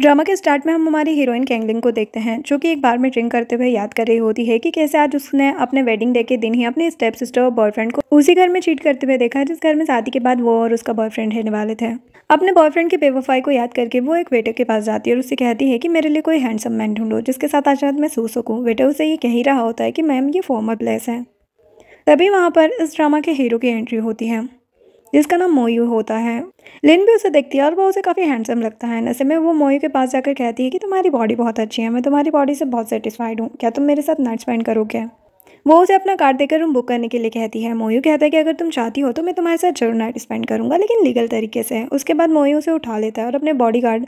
drama के start में हम हमारी हीरोइन कैंगलिंग को देखते हैं जो कि एक बार में ड्रिंक करते हुए याद कर रही होती है कि कैसे आज उसने अपने वेडिंग डे के दिन ही अपने स्टेप सिस्टर और बॉयफ्रेंड को उसी घर में चीट करते हुए देखा जिस घर में शादी के बाद वो और उसका बॉयफ्रेंड रहने वाले थे अपने बॉयफ्रेंड की बेवफाई को याद करके वो एक वेटर के पास जाती है और उससे कहती है कि मेरे लिए कोई हैंडसम मैन ढूंढो जिसके साथ आज रात मैं सो सकूँ वेटर उसे ये कह ही रहा होता है कि मैम ये फॉर्मर प्लेस है तभी वहाँ पर इस ड्रामा के हीरो की एंट्री होती है जिसका नाम मोयू होता है लिन भी उसे देखती है और वो उसे काफ़ी हैंडसम लगता है नसे में वो मोयू के पास जाकर कहती है कि तुम्हारी बॉडी बहुत अच्छी है मैं तुम्हारी बॉडी से बहुत सेटिस्फाइड हूँ क्या तुम मेरे साथ नाइट स्पेंड करोगे वो उसे अपना कार देकर रूम बुक करने के लिए कहती है मोयू कहता है कि अगर तुम चाहती हो तो मैं तुम्हारे साथ जरूर नाइट स्पेंड करूंगा लेकिन लीगल तरीके से उसके बाद मोयू उसे उठा लेता है और अपने बॉडी गार्ड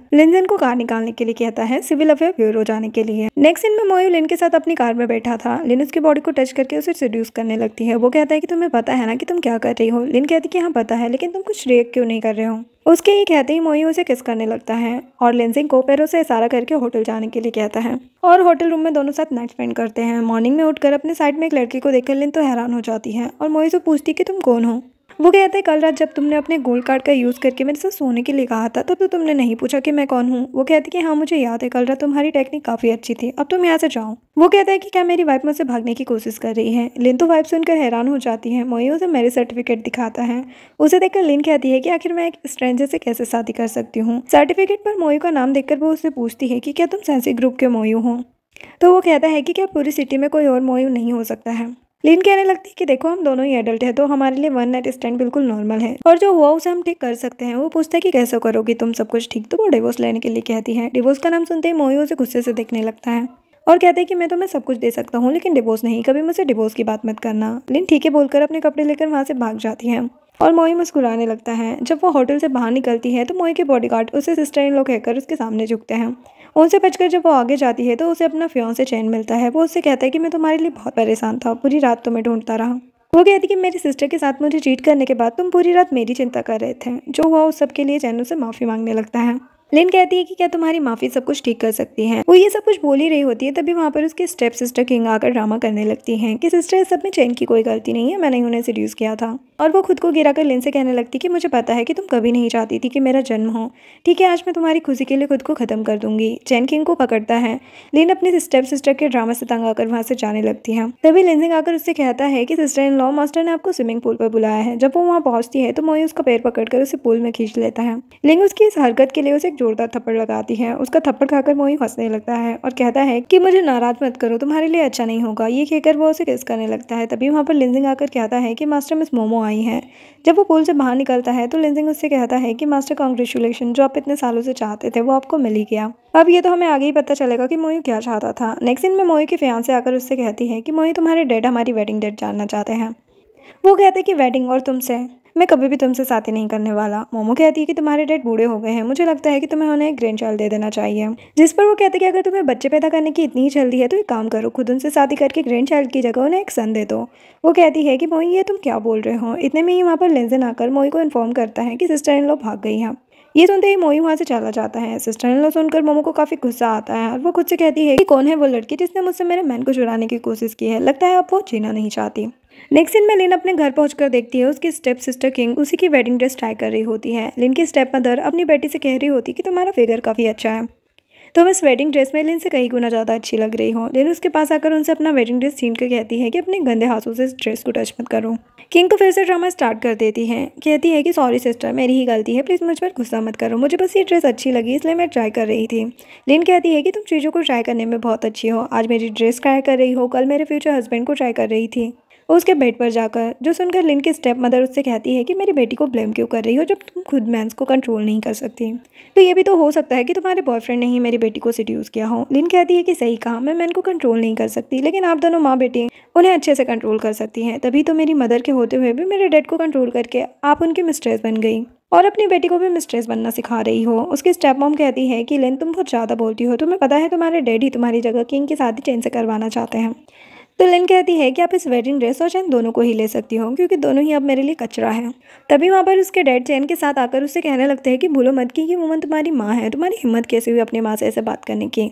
को कार निकालने के लिए कहता है सिविल अफेयर ब्यूरो जाने के लिए नेक्स्ट दिन में मोयू लिन के साथ अपनी कार में बैठा था लिन उसकी बॉडी को टच करके उसे रिड्यूस करने लगती है वो कहता है कि तुम्हें पता है ना कि तुम क्या कर रही हो लिन कहती कि हाँ पता है लेकिन तुम कुछ रिएक्ट क्यों नहीं कर रहे हो उसके ये कहते ही मोई उसे किस करने लगता है और लेंसिंग को पैरों से इशारा करके होटल जाने के लिए कहता है और होटल रूम में दोनों साथ नाइट स्पेंड करते हैं मॉर्निंग में उठकर अपने साइड में एक लड़की को देखकर लिन तो हैरान हो जाती है और मोई से पूछती कि तुम कौन हो वो कहता है कल रात जब तुमने अपने गोल्ड कार्ड का यूज़ करके मेरे से सोने के लिए कहा था तब तो तुमने नहीं पूछा कि मैं कौन हूँ वो कहती कि हाँ मुझे याद है कल रात तुम्हारी टेक्निक काफ़ी अच्छी थी अब तुम यहाँ से जाओ वो कहता है कि क्या मेरी वाइफ मुझसे भागने की कोशिश कर रही है लिन तो वाइफ सुनकर हैरान हो जाती है मोई उसे मेरे सर्टिफिकेट दिखाता है उसे देखकर लिन कहती है कि आखिर मैं एक स्ट्रेंजर से कैसे शादी कर सकती हूँ सर्टिफिकेट पर मोयू का नाम देखकर वो उससे पूछती है कि क्या तुम सैंसी ग्रुप के मोयू हो तो वो कहता है कि क्या पूरी सिटी में कोई और मोयू नहीं हो सकता है लीन कहने लगती है कि देखो हम दोनों ही एडल्ट है तो हमारे लिए वन नाइट स्टैंड बिल्कुल नॉर्मल है और जो हुआ उसे हम ठीक कर सकते हैं वो पूछता है कि कैसे करोगी तुम सब कुछ ठीक तो वो डिवोर्स लेने के लिए कहती है डिवोर्स का नाम सुनते ही मोयू उसे गुस्से से देखने लगता है और कहते हैं कि मैं तुम्हें सब कुछ दे सकता हूँ लेकिन डिवोर्स नहीं कभी मुझसे डिवोर्स की बात मत करना लिन ठीक है बोलकर अपने कपड़े लेकर वहाँ से भाग जाती है और मोई मुस्कुराने लगता है जब वो होटल से बाहर निकलती है तो मोई के बॉडीगार्ड उसे सिस्टर इन लोग कहकर उसके सामने झुकते हैं उनसे बचकर जब वो आगे जाती है तो उसे अपना फ्यों से चैन मिलता है वो उससे कहता है कि मैं तुम्हारे लिए बहुत परेशान था पूरी रात तुम्हें तो ढूंढता रहा वो कहती है कि मेरी सिस्टर के साथ मुझे चीट करने के बाद तुम पूरी रात मेरी चिंता कर रहे थे जो हुआ उस सबके लिए चैनों से माफ़ी मांगने लगता है लिन कहती है कि क्या तुम्हारी माफी सब कुछ ठीक कर सकती है वो ये सब कुछ बोल ही रही होती है तभी वहाँ पर उसके स्टेप सिस्टर किंग आकर ड्रामा करने लगती है कि सिस्टर सब में चैन की कोई गलती नहीं है मैंने उन्हें सीड्यूस किया था और वो खुद को गिरा कर लिन से कहने लगती कि मुझे पता है कि तुम कभी नहीं चाहती थी कि मेरा जन्म हो ठीक है आज मैं तुम्हारी खुशी के लिए खुद को ख़त्म कर दूंगी चैन किंग को पकड़ता है लिन अपने स्टेप सिस्टर के ड्रामा से तंग आकर वहाँ से जाने लगती है तभी लिनजिंग आकर उससे कहता है कि सिस्टर इन लॉ मास्टर ने आपको स्विमिंग पूल पर बुलाया है जब वो वहाँ पहुंचती है तो मोई उसका पैर पकड़कर उसे पूल में खींच लेता है लिंग उसकी इस हरकत के लिए उसे एक जोरदार थप्पड़ लगाती है उसका थप्पड़ खाकर मोहित हंसने लगता है और कहता है कि मुझे नाराज मत करो तुम्हारे लिए अच्छा नहीं होगा ये कहकर वो उसे किस करने लगता है तभी वहाँ पर लिंजिंग आकर कहता है कि मास्टर मिस मोमो आई है जब वो पुल से बाहर निकलता है तो लिंजिंग उससे कहता है कि मास्टर कॉन्ग्रेचुलेशन जो आप इतने सालों से चाहते थे वो आपको मिल ही गया अब ये तो हमें आगे ही पता चलेगा कि मोयू क्या चाहता था नेक्स्ट दिन में मोयू की फ्यान से आकर उससे कहती है कि मोयू तुम्हारे डेट हमारी वेडिंग डेट जानना चाहते हैं वो कहते हैं कि वेडिंग और तुमसे मैं कभी भी तुमसे साथी नहीं करने वाला मोमो कहती है कि तुम्हारे डैड बूढ़े हो गए हैं मुझे लगता है कि तुम्हें उन्हें एक ग्रैंड चाइल्ड दे देना चाहिए जिस पर वो कहते कि अगर तुम्हें बच्चे पैदा करने की इतनी जल्दी है तो एक काम करो खुद उनसे शादी करके ग्रैंड चाइल्ड की जगह उन्हें एक सन दे दो वो कहती है कि मोई ये तुम क्या बोल रहे हो इतने में ही वहाँ पर लेंजन आकर मोई को इन्फॉर्म करता है कि सिस्टर इन लोग भाग गई हैं ये सुनते ही मोई वहाँ से चला जाता है सिस्टर इन लो सुनकर मोमो को काफ़ी गुस्सा आता है और वो खुद से कहती है कि कौन है वो लड़की जिसने मुझसे मेरे मैन को चुराने की कोशिश की है लगता है अब वो जीना नहीं चाहती नेक्स्ट दिन में लिन अपने घर पहुंचकर देखती है उसकी स्टेप सिस्टर किंग उसी की वेडिंग ड्रेस ट्राई कर रही होती है लिन की स्टेप मदर अपनी बेटी से कह रही होती कि तुम्हारा फिगर काफ़ी अच्छा है तो बस वेडिंग ड्रेस में लिन से कई गुना ज़्यादा अच्छी लग रही हो लिन उसके पास आकर उनसे अपना वेडिंग ड्रेस छीन कर कहती है कि अपने गंदे हाथों से इस ड्रेस को टच मत करो किंग को फिर से ड्रामा स्टार्ट कर देती है कहती है कि सॉरी सिस्टर मेरी ही गलती है प्लीज़ मुझ पर गुस्सा मत करो मुझे बस ये ड्रेस अच्छी लगी इसलिए मैं ट्राई कर रही थी लिन कहती है कि तुम चीज़ों को ट्राई करने में बहुत अच्छी हो आज मेरी ड्रेस ट्राई कर रही हो कल मेरे फ्यूचर हस्बैंड को ट्राई कर रही थी उसके बेड पर जाकर जो सुनकर लिन की स्टेप मदर उससे कहती है कि मेरी बेटी को ब्लेम क्यों कर रही हो जब तुम खुद मैं को कंट्रोल नहीं कर सकती तो ये भी तो हो सकता है कि तुम्हारे बॉयफ्रेंड ने ही मेरी बेटी को सीड्यूज़ किया हो लिन कहती है कि सही कहा मैं मैन को कंट्रोल नहीं कर सकती लेकिन आप दोनों माँ बेटी उन्हें अच्छे से कंट्रोल कर सकती हैं तभी तो मेरी मदर के होते हुए भी मेरे डैड को कंट्रोल करके आप उनकी मिस्ट्रेस बन गई और अपनी बेटी को भी मिस्ट्रेस बनना सिखा रही हो उसकी स्टेप मॉम कहती है कि लेन तुम बहुत ज़्यादा बोलती हो तुम्हें पता है तुम्हारे डैडी तुम्हारी जगह किंग की शादी चेंज से करवाना चाहते हैं तो लिन कहती है कि आप इस वेडिंग ड्रेस और चैन दोनों को ही ले सकती हो क्योंकि दोनों ही अब मेरे लिए कचरा है तभी वहाँ पर उसके डैड चैन के साथ आकर उसे कहने लगते हैं कि भूलो मत की कि वुमन तुम्हारी माँ है तुम्हारी हिम्मत कैसे हुई अपनी माँ से ऐसे बात करने की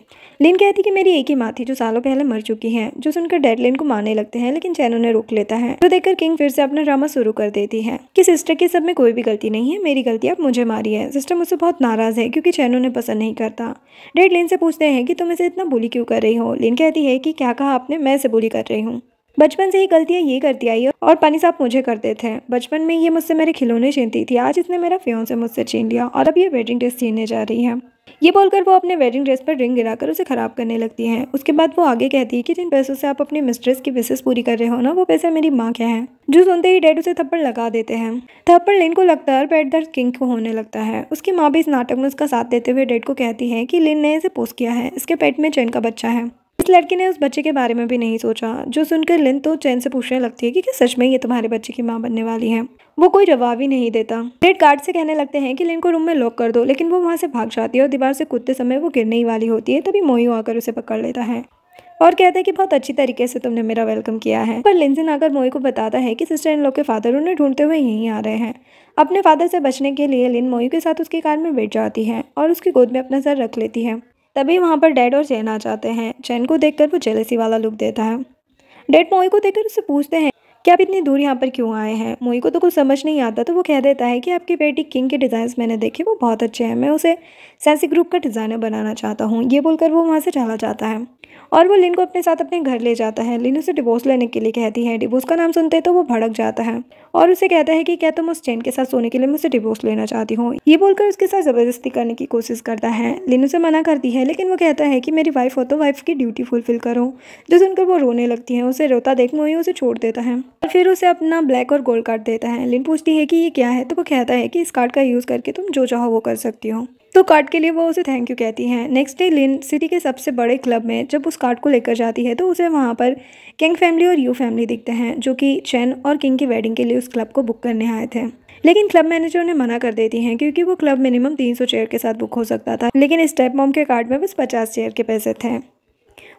लिन कहती कि मेरी एक ही माँ थी जो सालों पहले मर चुकी है जो सुनकर डैड लिन को मारने लगते हैं लेकिन चैन उन्हें रोक लेता है तो देखकर किंग फिर से अपना ड्रामा शुरू कर देती है कि सिस्टर के सब में कोई भी गलती नहीं है मेरी गलती अब मुझे मारी है सिस्टर मुझसे बहुत नाराज है क्योंकि चैन उन्हें पसंद नहीं करता डैड लिन से पूछते हैं कि तुम इसे इतना बुली क्यों कर रही हो लिन कहती है कि क्या कहा आपने मैं इसे बुली कर रही हूँ बचपन से ही गलतियाँ ये करती आई है और पानी साफ मुझे करते थे बचपन में ये मुझसे मेरे खिलौने छीनती थी आज इसने मेरा फ्यों से मुझसे छीन लिया और अब ये वेडिंग ड्रेस छीनने जा रही है ये बोलकर वो अपने वेडिंग ड्रेस पर रिंग गिराकर उसे ख़राब करने लगती है उसके बाद वो आगे कहती है कि जिन पैसों से आप अपने मिस्ट्रेस की विशेष पूरी कर रहे हो ना वो पैसे मेरी माँ के हैं जो सुनते ही डैड उसे थप्पड़ लगा देते हैं थप्पड़ लिन को लगता है और दर्द किंग को होने लगता है उसकी माँ भी इस नाटक में उसका साथ देते हुए डैड को कहती है कि लिन ने इसे पोस्ट किया है इसके पेट में चैन का बच्चा है इस लड़की ने उस बच्चे के बारे में भी नहीं सोचा जो सुनकर लिन तो चैन से पूछने लगती है कि क्या सच में ये तुम्हारे बच्चे की माँ बनने वाली है वो कोई जवाब ही नहीं देता रेड कार्ड से कहने लगते हैं कि लिन को रूम में लॉक कर दो लेकिन वो वहाँ से भाग जाती है और दीवार से कूदते समय वो गिरने ही वाली होती है तभी मोयू आकर उसे पकड़ लेता है और कहता है कि बहुत अच्छी तरीके से तुमने मेरा वेलकम किया है पर लिंजन आकर मोई को बताता है कि सिस्टर इन लोग के फादर उन्हें ढूंढते हुए यहीं आ रहे हैं अपने फादर से बचने के लिए लिन मोई के साथ उसकी कार में बैठ जाती है और उसकी गोद में अपना सर रख लेती है तभी वहाँ पर डेड और जैन आ जाते हैं जैन को देखकर वो जेलसी वाला लुक देता है डेड मोई को देखकर उससे पूछते हैं कि आप इतनी दूर यहाँ पर क्यों आए हैं मोई को तो कुछ समझ नहीं आता तो वो कह देता है कि आपकी बेटी किंग के डिज़ाइंस मैंने देखे वो बहुत अच्छे हैं मैं उसे सैंसी ग्रुप का डिज़ाइनर बनाना चाहता हूँ ये बोलकर वो वहाँ से चला जाता है और वो लिन को अपने साथ अपने घर ले जाता है लिन उसे डिवोर्स लेने के लिए कहती है डिवोर्स का नाम सुनते तो वो भड़क जाता है और उसे कहता है कि क्या तुम उस चैन के साथ सोने के लिए मुझसे डिवोर्स लेना चाहती हूँ ये बोलकर उसके साथ ज़बरदस्ती करने की कोशिश करता है लिन उसे मना करती है लेकिन वो कहता है कि मेरी वाइफ हो तो वाइफ की ड्यूटी फुलफिल करो जो सुनकर वो रोने लगती है उसे रोता देख मोही उसे छोड़ देता है और फिर उसे अपना ब्लैक और गोल्ड कार्ड देता है लिन पूछती है कि ये क्या है तो वो कहता है कि इस कार्ड का यूज़ करके तुम जो चाहो वो कर सकती हो तो कार्ड के लिए वो उसे थैंक यू कहती हैं नेक्स्ट डे लिन सिटी के सबसे बड़े क्लब में जब उस कार्ड को लेकर जाती है तो उसे वहाँ पर किंग फैमिली और यू फैमिली दिखते हैं जो कि चैन और किंग की वेडिंग के लिए उस क्लब को बुक करने आए थे लेकिन क्लब मैनेजर ने मना कर देती हैं क्योंकि वो क्लब मिनिमम 300 चेयर के साथ बुक हो सकता था लेकिन स्टेप मॉम के कार्ड में बस 50 चेयर के पैसे थे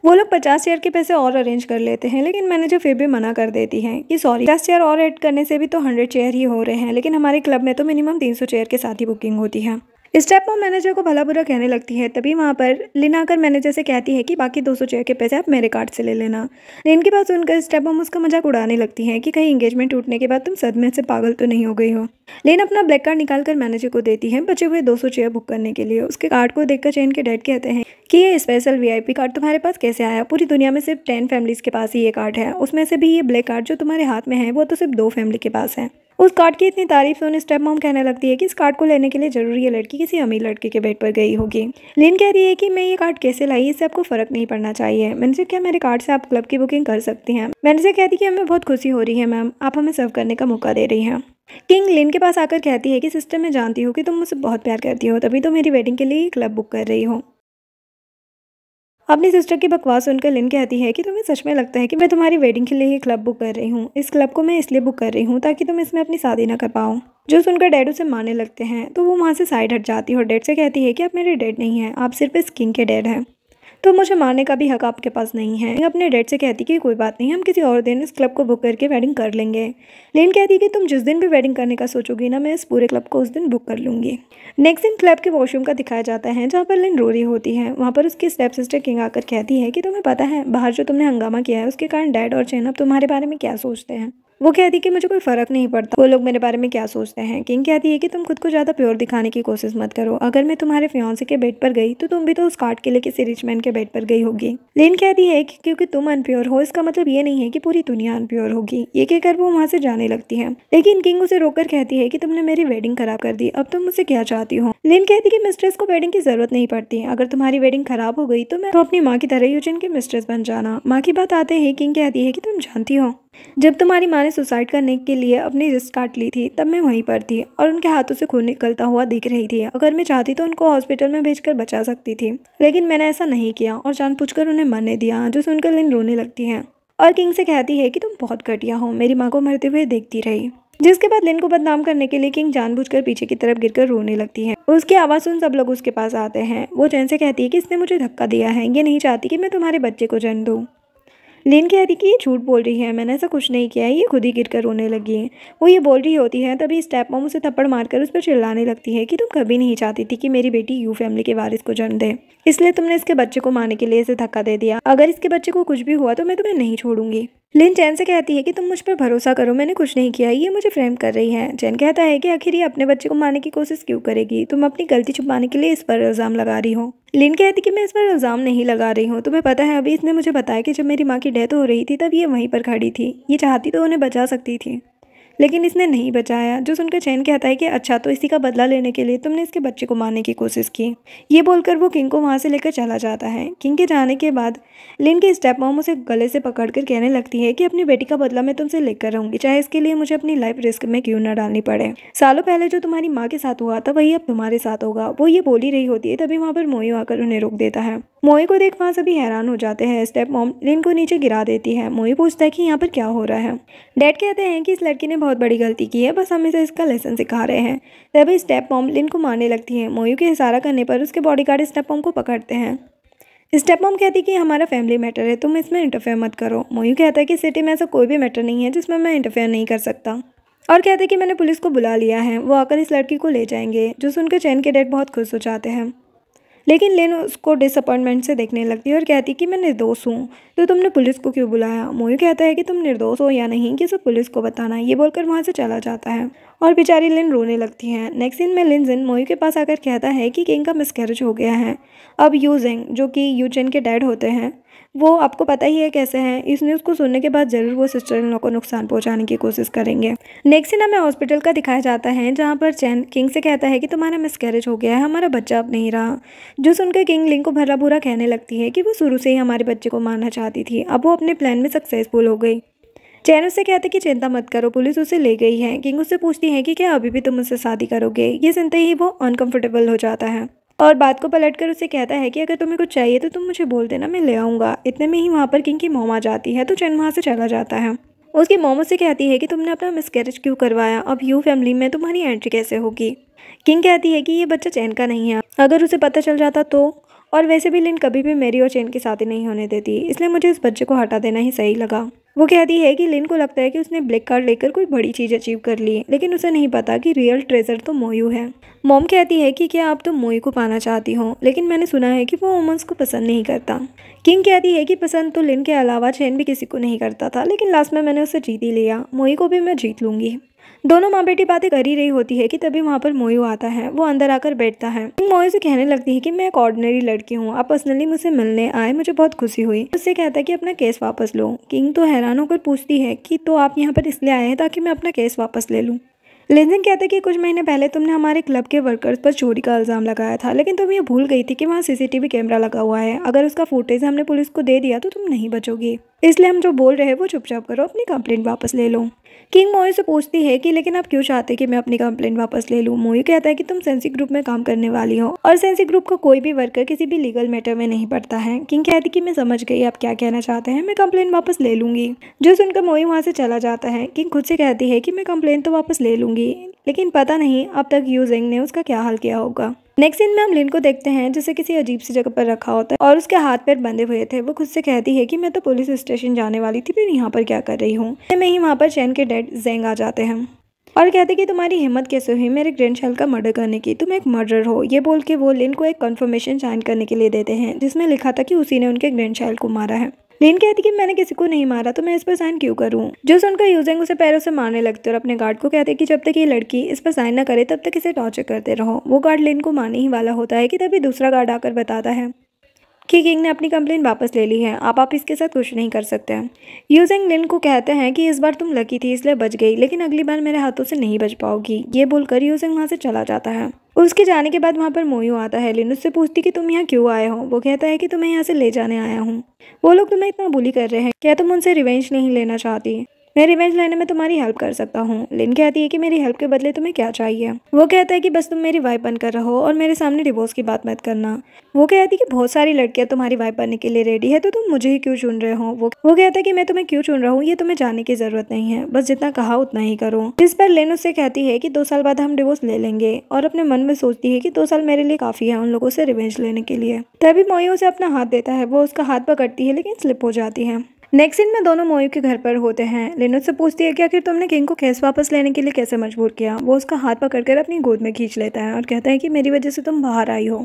वो लोग पचास चेयर के पैसे और अरेंज कर लेते हैं लेकिन मैनेजर फिर भी मना कर देती है कि सॉरी पचास चेयर और ऐड करने से भी तो हंड्रेड चेयर ही हो रहे हैं लेकिन हमारे क्लब में तो मिनिमम तीन सौ चेयर के साथ ही बुकिंग होती है इस टाइप में मैनेजर को भला बुरा कहने लगती है तभी वहाँ पर लिना आकर मैनेजर से कहती है कि बाकी दो सौ के पैसे आप मेरे कार्ड से ले लेना लिन के बात सुनकर स्टेप मॉम उसका मजाक उड़ाने लगती है कि कहीं इंगेजमेंट टूटने के बाद तुम सदमे से पागल तो नहीं हो गई हो लेन अपना ब्लैक कार्ड निकाल कर मैनेजर को देती है बचे हुए दो सौ चेयर बुक करने के लिए उसके कार्ड को देखकर चैन के डैड कहते हैं कि ये स्पेशल वीआईपी कार्ड तुम्हारे पास कैसे आया पूरी दुनिया में सिर्फ टेन फैमिलीज़ के पास ही ये कार्ड है उसमें से भी ये ब्लैक कार्ड जो तुम्हारे हाथ में है वो तो सिर्फ दो फैमिली के पास है उस कार्ड की इतनी तारीफ सुन स्टेप मॉम कहने लगती है कि इस कार्ड को लेने के लिए जरूरी है लड़की किसी अमीर लड़के के बेड पर गई होगी लिन कहती है कि मैं ये कार्ड कैसे लाई इससे आपको फ़र्क नहीं पड़ना चाहिए मैंने से क्या मेरे कार्ड से आप क्लब की बुकिंग कर सकती हैं मैंने से कहती कि हमें बहुत खुशी हो रही है मैम आप हमें सर्व करने का मौका दे रही हैं किंग लिन के पास आकर कहती है कि सिस्टर मैं जानती हूँ कि तुम मुझसे बहुत प्यार करती हो तभी तो मेरी वेडिंग के लिए क्लब बुक कर रही हो अपनी सिस्टर की बकवास सुनकर लिन कहती है कि तुम्हें सच में लगता है कि मैं तुम्हारी वेडिंग के लिए ही क्लब बुक कर रही हूँ इस क्लब को मैं इसलिए बुक कर रही हूँ ताकि तुम इसमें अपनी शादी ना कर पाओ जो सुनकर डैड उसे मारने लगते हैं तो वो वहाँ से साइड हट जाती है और डैड से कहती है कि आप मेरे डैड नहीं हैं आप सिर्फ इस किंग के डैड हैं तो मुझे मारने का भी हक आपके पास नहीं है अपने डेड से कहती कि कोई बात नहीं हम किसी और दिन इस क्लब को बुक करके वेडिंग कर लेंगे लेन कहती कि तुम जिस दिन भी वेडिंग करने का सोचोगी ना मैं इस पूरे क्लब को उस दिन बुक कर लूँगी नेक्स्ट दिन क्लब के वॉशरूम का दिखाया जाता है जहाँ पर लेन रो रही होती है वहाँ पर उसकी स्टेप सिस्टर किंग आकर कहती है कि तुम्हें पता है बाहर जो तुमने हंगामा किया है उसके कारण डैड और चैन अब तुम्हारे बारे में क्या सोचते हैं वो कहती कि मुझे कोई फ़र्क नहीं पड़ता वो लोग मेरे बारे में क्या सोचते हैं किंग कहती है कि तुम खुद को ज़्यादा प्योर दिखाने की कोशिश मत करो अगर मैं तुम्हारे फ्योन्से के बेड पर गई तो तुम भी तो उस कार्ड किले रिच सिरिचमैन के बेड पर गई होगी लेन कहती है कि क्योंकि तुम अनप्योर हो इसका मतलब ये नहीं है कि पूरी दुनिया अनप्योर होगी ये कहकर वो वहाँ से जाने लगती है लेकिन किंग उसे रोक कहती है कि तुमने मेरी वेडिंग खराब कर दी अब तुम मुझसे क्या चाहती हो लेन कहती कि मिस्ट्रेस को वेडिंग की जरूरत नहीं पड़ती अगर तुम्हारी वेडिंग खराब हो गई तो मैं तो अपनी माँ की तरह यूजिन की मिस्ट्रेस बन जाना माँ की बात आते ही किंग कहती है कि तुम जानती हो जब तुम्हारी माँ ने सुसाइड करने के लिए अपनी रिस्ट काट ली थी तब मैं वहीं पर थी और उनके हाथों से खून निकलता हुआ दिख रही थी अगर मैं चाहती तो उनको हॉस्पिटल में भेजकर बचा सकती थी लेकिन मैंने ऐसा नहीं किया और जानबूझकर उन्हें मरने दिया जो सुनकर लिन रोने लगती है और किंग से कहती है कि तुम बहुत घटिया हो मेरी माँ को मरते हुए देखती रही जिसके बाद लिन को बदनाम करने के लिए किंग जानबूझकर पीछे की तरफ गिरकर रोने लगती है उसकी आवाज़ सुन सब लोग उसके पास आते हैं वो चैन से कहती है कि इसने मुझे धक्का दिया है ये नहीं चाहती कि मैं तुम्हारे बच्चे को जन्म दूँ लेन कह रही कि ये झूठ बोल रही है मैंने ऐसा कुछ नहीं किया है ये खुद ही गिर कर रोने लगी है वो ये बोल रही होती है तभी स्टेप मॉम उसे थप्पड़ मारकर उस पर चिल्लाने लगती है कि तुम कभी नहीं चाहती थी कि मेरी बेटी यू फैमिली के वारिस को जन्म दे इसलिए तुमने इसके बच्चे को मारने के लिए इसे धक्का दे दिया अगर इसके बच्चे को कुछ भी हुआ तो मैं तुम्हें नहीं छोड़ूंगी लिन चैन से कहती है कि तुम मुझ पर भरोसा करो मैंने कुछ नहीं किया ये मुझे फ्रेम कर रही है चैन कहता है कि आखिर ये अपने बच्चे को मारने की कोशिश क्यों करेगी तुम अपनी गलती छुपाने के लिए इस पर इल्ज़ाम लगा रही हो लिन कहती कि मैं इस पर इल्ज़ाम नहीं लगा रही हूँ तुम्हें पता है अभी इसने मुझे बताया कि जब मेरी माँ की डेथ हो रही थी तब ये वहीं पर खड़ी थी ये चाहती तो उन्हें बचा सकती थी लेकिन इसने नहीं बचाया जो सुनकर चैन कहता है कि अच्छा तो इसी का बदला लेने के लिए तुमने इसके बच्चे को मारने की कोशिश की ये बोलकर वो किंग को वहाँ से लेकर चला जाता है किंग के जाने के बाद लिन की स्टेप मॉम उसे गले से पकड़कर कहने लगती है कि अपनी बेटी का बदला मैं तुमसे लेकर रहूंगी चाहे इसके लिए मुझे अपनी लाइफ रिस्क में क्यों ना डालनी पड़े सालों पहले जो तुम्हारी माँ के साथ हुआ था वही अब तुम्हारे साथ होगा वो ये बोली रही होती है तभी वहाँ पर मोयू आकर उन्हें रोक देता है मोए को देख वहाँ सभी हैरान हो जाते हैं स्टेप मॉम लिन को नीचे गिरा देती है मोई पूछता है कि यहाँ पर क्या हो रहा है डैड कहते हैं कि इस लड़की ने बहुत बड़ी गलती की है बस हम इसे इसका लेसन सिखा रहे हैं तभी स्टेप मॉम लिन को मारने लगती है मोयू के इशारा करने पर उसके बॉडीगार्ड स्टेप मॉम को पकड़ते हैं स्टेप मॉम कहती कि हमारा फैमिली मैटर है तुम इसमें इंटरफेयर मत करो मोयू कहता है कि सिटी में ऐसा कोई भी मैटर नहीं है जिसमें मैं इंटरफेयर नहीं कर सकता और कहते कि मैंने पुलिस को बुला लिया है वो आकर इस लड़की को ले जाएंगे जो सुनकर चैन के डैड बहुत खुश हो जाते हैं लेकिन लेन उसको डिसअपॉइंटमेंट से देखने लगती है और कहती है कि मैं निर्दोष हूँ तो तुमने पुलिस को क्यों बुलाया मोयू कहता है कि तुम निर्दोष हो या नहीं कि सब पुलिस को बताना ये बोलकर वहाँ से चला जाता है और बेचारी लिन रोने लगती है नेक्स्ट दिन में लिनजिन मोयू के पास आकर कहता है कि किंग का मिसकैरेज हो गया है अब यू जेंग जो कि यू चेन के डैड होते हैं वो आपको पता ही है कैसे हैं इस न्यूज़ को सुनने के बाद ज़रूर वो सिस्टर इन लोग को नुकसान पहुँचाने की कोशिश करेंगे नेक्स्ट सीन हमें हॉस्पिटल का दिखाया जाता है जहाँ पर चैन किंग से कहता है कि तुम्हारा मिसकैरेज हो गया है हमारा बच्चा अब नहीं रहा जो सुनकर किंग लिंग को भरा भूरा कहने लगती है कि वो शुरू से ही हमारे बच्चे को मारना चाहती थी अब वो अपने प्लान में सक्सेसफुल हो गई चैन उससे कहते कि चिंता मत करो पुलिस उसे ले गई है किंग उससे पूछती है कि क्या अभी भी तुम उससे शादी करोगे ये सुनते ही वो अनकंफर्टेबल हो जाता है और बात को पलटकर उसे कहता है कि अगर तुम्हें कुछ चाहिए तो तुम मुझे बोल देना मैं ले आऊँगा इतने में ही वहाँ पर किंग की मोम आ जाती है तो चैन वहाँ से चला जाता है उसकी मोम उसे कहती है कि तुमने अपना मिसकैरेज क्यों करवाया अब यू फैमिली में तुम्हारी एंट्री कैसे होगी किंग कहती है कि ये बच्चा चैन का नहीं है अगर उसे पता चल जाता तो और वैसे भी लिन कभी भी मेरी और चैन की शादी नहीं होने देती इसलिए मुझे इस बच्चे को हटा देना ही सही लगा वो कहती है कि लिन को लगता है कि उसने ब्लैक कार्ड लेकर कोई बड़ी चीज़ अचीव कर ली लेकिन उसे नहीं पता कि रियल ट्रेजर तो मोयू है मोम कहती है कि क्या आप तो मोयू को पाना चाहती हो लेकिन मैंने सुना है कि वो वोमन्स को पसंद नहीं करता किंग कहती है कि पसंद तो लिन के अलावा चैन भी किसी को नहीं करता था लेकिन लास्ट में मैंने उसे जीत ही लिया मोई को भी मैं जीत लूँगी दोनों माँ बेटी बातें कर ही रही होती है कि तभी वहाँ पर मोयू आता है वो अंदर आकर बैठता है मोयू से कहने लगती है कि मैं एक ऑर्डनरी लड़की हूँ आप पर्सनली मुझसे मिलने आए मुझे बहुत खुशी हुई उससे कहता है कि अपना केस वापस लो किंग तो हैरान होकर पूछती है कि तो आप यहाँ पर इसलिए आए हैं ताकि मैं अपना केस वापस ले लूँ लेजिन कहता है कि कुछ महीने पहले तुमने हमारे क्लब के वर्कर्स पर चोरी का इल्ज़ाम लगाया था लेकिन तुम ये भूल गई थी कि वहाँ सीसीटीवी कैमरा लगा हुआ है अगर उसका फुटेज हमने पुलिस को दे दिया तो तुम नहीं बचोगी इसलिए हम जो बोल रहे हैं वो चुपचाप करो अपनी कंप्लेंट वापस ले लो किंग मोए से पूछती है कि लेकिन आप क्यों चाहते कि मैं अपनी कंप्लेंट वापस ले लूँ मोए कहता है कि तुम सेंसी ग्रुप में काम करने वाली हो और सेंसी ग्रुप का को कोई भी वर्कर किसी भी लीगल मैटर में नहीं पड़ता है किंग कहती कि मैं समझ गई आप क्या कहना चाहते हैं मैं कंप्लेंट वापस ले लूँगी जो सुनकर मोए वहाँ से चला जाता है किंग खुद से कहती है कि मैं कंप्लेंट तो वापस ले लूँगी लेकिन पता नहीं अब तक यूजिंग ने उसका क्या हल किया होगा नेक्स्ट सीन में हम लिन को देखते हैं जिसे किसी अजीब सी जगह पर रखा होता है और उसके हाथ पैर बंधे हुए थे वो खुद से कहती है कि मैं तो पुलिस स्टेशन जाने वाली थी फिर यहाँ पर क्या कर रही हूँ मैं ही वहाँ पर चैन के डैड जेंग आ जाते हैं और कहते कि तुम्हारी हिम्मत कैसे हुई मेरे ग्रैंड शैल का मर्डर करने की तुम एक मर्डर हो ये बोल के वो लिन को एक कंफर्मेशन साइन करने के लिए देते हैं जिसमें लिखा था कि उसी ने उनके ग्रैंड शैल को मारा है लीन कहती कि मैंने किसी को नहीं मारा तो मैं इस पर साइन क्यों करूँ जो सुनकर यूजेंग उसे पैरों से मारने लगते और अपने गार्ड को कहते कि जब तक ये लड़की इस पर साइन न करे तब तक इसे टॉर्चर करते रहो वो गार्ड लीन को मारने ही वाला होता है कि तभी दूसरा गार्ड आकर बताता है कि किंग ने अपनी कंप्लेन वापस ले ली है आप आप इसके साथ कुछ नहीं कर सकते हैं यूजिंग लिन को कहते हैं कि इस बार तुम लकी थी इसलिए बच गई लेकिन अगली बार मेरे हाथों से नहीं बच पाओगी ये बोलकर यूजिंग वहाँ से चला जाता है उसके जाने के बाद वहाँ पर मोयू आता है लिन उससे पूछती कि तुम यहाँ क्यों आए हो वो कहता है कि तुम्हें यहाँ से ले जाने आया हूँ वो लोग तुम्हें इतना बुली कर रहे हैं क्या तुम उनसे रिवेंज नहीं लेना चाहती मैं रिवेंज लेने में तुम्हारी हेल्प कर सकता हूँ लिन कहती है कि मेरी हेल्प के बदले तुम्हें क्या चाहिए वो कहता है कि बस तुम मेरी वाइफ बनकर रहो और मेरे सामने डिवोर्स की बात मत करना वो कहती है कि बहुत सारी लड़कियाँ तुम्हारी वाइफ बनने के लिए रेडी है तो तुम मुझे ही क्यों चुन रहे हो वो वो कहता है कि मैं तुम्हें क्यों चुन रहा हूँ ये तुम्हें जाने की जरूरत नहीं है बस जितना कहा उतना ही करो इस पर लेन उससे कहती है कि दो साल बाद हम डिवोर्स ले लेंगे और अपने मन में सोचती है कि दो साल मेरे लिए काफी है उन लोगों से रिवेंज लेने के लिए तभी मोई उसे अपना हाथ देता है वो उसका हाथ पकड़ती है लेकिन स्लिप हो जाती है नेक्स्ट सीन में दोनों मोयू के घर पर होते हैं लेनो से पूछती है कि आखिर तुमने किंग को केस वापस लेने के लिए कैसे मजबूर किया वो उसका हाथ पकड़कर अपनी गोद में खींच लेता है और कहता है कि मेरी वजह से तुम बाहर आई हो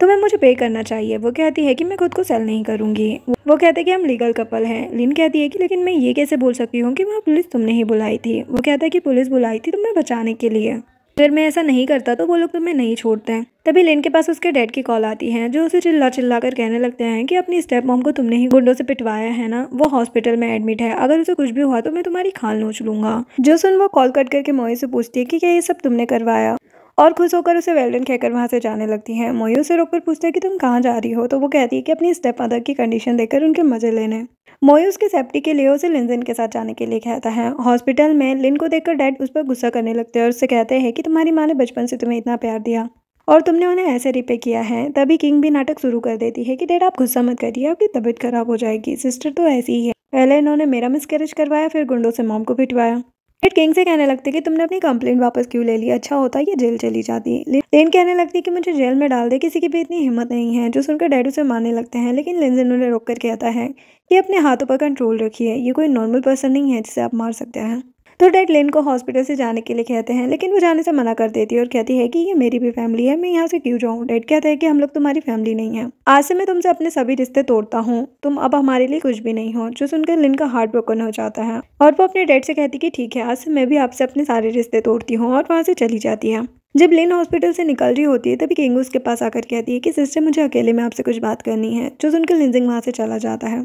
तुम्हें मुझे पे करना चाहिए वो कहती है कि मैं खुद को सेल नहीं करूँगी वो कहते हैं कि हम लीगल कपल हैं लिन कहती है कि लेकिन मैं ये कैसे बोल सकती हूँ कि वहाँ पुलिस तुमने ही बुलाई थी वो कहता है कि पुलिस बुलाई थी तुम्हें बचाने के लिए अगर मैं ऐसा नहीं करता तो वो लोग तुम्हें नहीं छोड़ते हैं तभी लेन के पास उसके डैड की कॉल आती है जो उसे चिल्ला चिल्ला कर कहने लगते हैं कि अपनी स्टेप मॉम को तुमने ही गुंडों से पिटवाया है ना वो हॉस्पिटल में एडमिट है अगर उसे कुछ भी हुआ तो मैं तुम्हारी खाल नोच लूंगा जो सुन वो कॉल कट करके मोई से पूछती है कि क्या ये सब तुमने करवाया और खुश होकर उसे वेल्डन कहकर वहाँ से जाने लगती है मोई उसे रोककर पूछता है कि तुम कहाँ जा रही हो तो वो कहती है कि अपनी स्टेप मदर की कंडीशन देखकर उनके मज़े लेने मोई उसके सेफ्टी के लिए उसे लिंजन के साथ जाने के लिए कहता है हॉस्पिटल में लिन को देखकर डैड उस पर गुस्सा करने लगते हैं और उससे कहते हैं कि तुम्हारी माँ ने बचपन से तुम्हें इतना प्यार दिया और तुमने उन्हें ऐसे रिपे किया है तभी किंग भी नाटक शुरू कर देती है कि डैड आप गुस्सा मत करिए आपकी तबीयत खराब हो जाएगी सिस्टर तो ऐसी ही है पहले इन्होंने मेरा मिसकैरेज करवाया फिर गुंडों से मॉम को पिटवाया फिर किंग से कहने लगती कि तुमने अपनी कंप्लेंट वापस क्यों ले ली अच्छा होता ये जेल चली जाती लेन कहने लगती है कि मुझे जेल में डाल दे किसी की भी इतनी हिम्मत नहीं है जो सुनकर डैड उसे मारने लगते हैं लेकिन लिंजन उन्हें रोक कर कहता है कि अपने हाथों पर कंट्रोल रखिए ये कोई नॉर्मल पर्सन नहीं है जिसे आप मार सकते हैं तो डेड लेन को हॉस्पिटल से जाने के लिए कहते हैं लेकिन वो जाने से मना कर देती है और कहती है कि ये मेरी भी फैमिली है मैं यहाँ से क्यों जाऊँ डेड कहता है कि हम लोग तुम्हारी फैमिली नहीं है आज से मैं तुमसे अपने सभी रिश्ते तोड़ता हूँ तुम अब हमारे लिए कुछ भी नहीं हो जो सुनकर लिन का हार्ट ब्रोकन हो जाता है और वो अपने डेड से कहती कि ठीक है आज से मैं भी आपसे अपने सारे रिश्ते तोड़ती हूँ और वहाँ से चली जाती है जब लिन हॉस्पिटल से निकल रही होती है तभी किंग उसके पास आकर कहती है कि सिस्टर मुझे अकेले में आपसे कुछ बात करनी है जो सुनकर लिंजिंग वहाँ से चला जाता है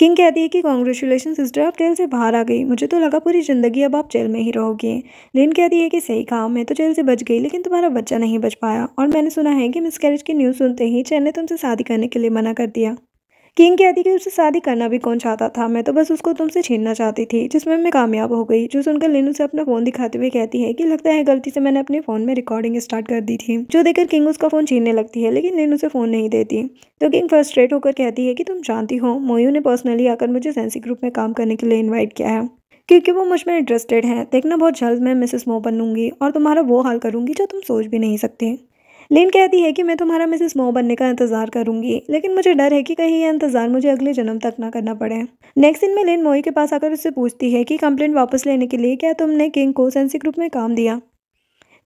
किंग कहती है कि कॉन्ग्रेचुलेसन सिस्टर आप जेल से बाहर आ गई मुझे तो लगा पूरी ज़िंदगी अब आप जेल में ही रहोगे लिन कहती है कि सही कहा मैं तो जेल से बच गई लेकिन तुम्हारा बच्चा नहीं बच पाया और मैंने सुना है कि मिस कैरेज की न्यूज़ सुनते ही चैन ने तुमसे शादी करने के लिए मना कर दिया किंग कहती कि उससे शादी करना भी कौन चाहता था मैं तो बस उसको तुमसे छीनना चाहती थी जिसमें मैं कामयाब हो गई जो सुनकर लिन से अपना फ़ोन दिखाते हुए कहती है कि लगता है गलती से मैंने अपने फ़ोन में रिकॉर्डिंग स्टार्ट कर दी थी जो देखकर किंग उसका फ़ोन छीनने लगती है लेकिन लिन से फ़ोन नहीं देती तो किंग फर्स्ट्रेट होकर कहती है कि तुम जानती हो मोयू ने पर्सनली आकर मुझे सेंसी ग्रुप में काम करने के लिए इन्वाइट किया है क्योंकि वो मुझ में इंटरेस्टेड है देखना बहुत जल्द मैं मिसेस मो बनूंगी और तुम्हारा वो हाल करूंगी जो तुम सोच भी नहीं सकते लिन कहती है कि मैं तुम्हारा मिसेस मो बनने का इंतजार करूंगी लेकिन मुझे डर है कि कहीं यह इंतजार मुझे अगले जन्म तक ना करना पड़े नेक्स्ट दिन में लिन मोई के पास आकर उससे पूछती है कि कंप्लेंट वापस लेने के लिए क्या तुमने किंग को सेंसिक ग्रुप में काम दिया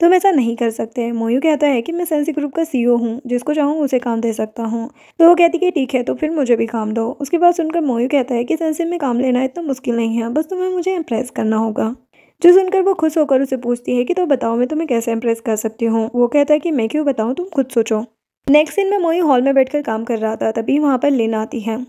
तुम ऐसा नहीं कर सकते मोयू कहता है कि मैं सेंसी ग्रुप का सीईओ e हूँ जिसको चाहूँ उसे काम दे सकता हूँ तो वो कहती है ठीक है तो फिर मुझे भी काम दो उसके बाद सुनकर मोयू कहता है कि सेंसी में काम लेना इतना मुश्किल नहीं है बस तुम्हें मुझे इम्प्रेस करना होगा जो सुनकर वो खुश होकर उसे पूछती है कि तो बताओ मैं तुम्हें कैसे इम्प्रेस कर सकती हूँ वो कहता है कि मैं क्यों बताऊँ तुम खुद सोचो नेक्स्ट दिन में मोई हॉल में बैठकर काम कर रहा था तभी वहाँ पर लिन आती है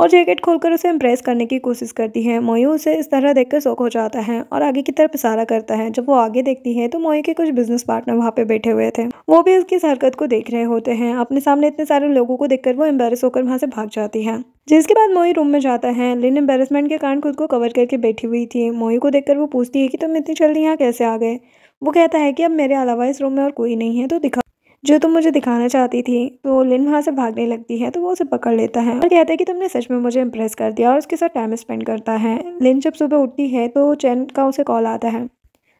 और जैकेट खोलकर उसे इम्प्रेस करने की कोशिश करती है मोयू उसे इस तरह देखकर शौक हो जाता है और आगे की तरफ इशारा करता है जब वो आगे देखती है तो मोयू के कुछ बिजनेस पार्टनर वहाँ पे बैठे हुए थे वो भी उसकी इस हरकत को देख रहे होते हैं अपने सामने इतने सारे लोगों को देखकर वो एम्बेरस होकर वहाँ से भाग जाती है जिसके बाद मोई रूम में जाता है लिन एम्बेरसमेंट के कारण खुद को कवर करके बैठी हुई थी मोई को देखकर वो पूछती है कि तुम इतनी जल्दी यहाँ कैसे आ गए वो कहता है कि अब मेरे अलावा इस रूम में और कोई नहीं है तो दिखा जो तुम मुझे दिखाना चाहती थी तो लिन वहाँ से भागने लगती है तो वो उसे पकड़ लेता है और कहता है कि तुमने सच में मुझे इम्प्रेस कर दिया और उसके साथ टाइम स्पेंड करता है लिन जब सुबह उठती है तो चैन का उसे कॉल आता है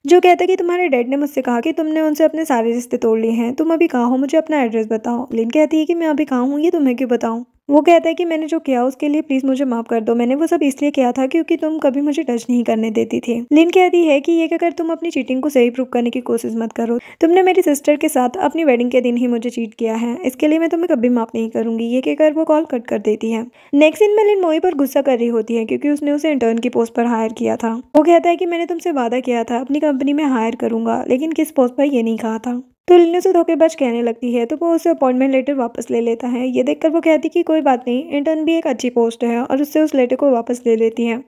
जो कहता है कि तुम्हारे डैड ने मुझसे कहा कि तुमने उनसे अपने सारे रिश्ते तोड़ लिए हैं तुम अभी कहाँ हो मुझे अपना एड्रेस बताओ लिन कहती है कि मैं अभी कहाँ हूँ ये तुम्हें क्यों बताऊँ वो कहता है कि मैंने जो किया उसके लिए प्लीज़ मुझे माफ़ कर दो मैंने वो सब इसलिए किया था क्योंकि तुम कभी मुझे टच नहीं करने देती थी लिन कहती है कि ये कहकर तुम अपनी चीटिंग को सही प्रूव करने की कोशिश मत करो तुमने मेरी सिस्टर के साथ अपनी वेडिंग के दिन ही मुझे चीट किया है इसके लिए मैं तुम्हें कभी माफ़ नहीं करूंगी ये कहकर वो कॉल कट कर देती है नेक्स्ट दिन में लिन मोई पर गुस्सा कर रही होती है क्योंकि उसने उसे इंटर्न की पोस्ट पर हायर किया था वो कहता है कि मैंने तुमसे वादा किया था अपनी कंपनी में हायर करूंगा लेकिन किस पोस्ट पर यह नहीं कहा था तो लिनू से धोखेबाज कहने लगती है तो वो उसे अपॉइंटमेंट लेटर वापस ले लेता है ये देखकर वो कहती कि कोई बात नहीं इंटर्न भी एक अच्छी पोस्ट है और उससे उस लेटर को वापस ले लेती है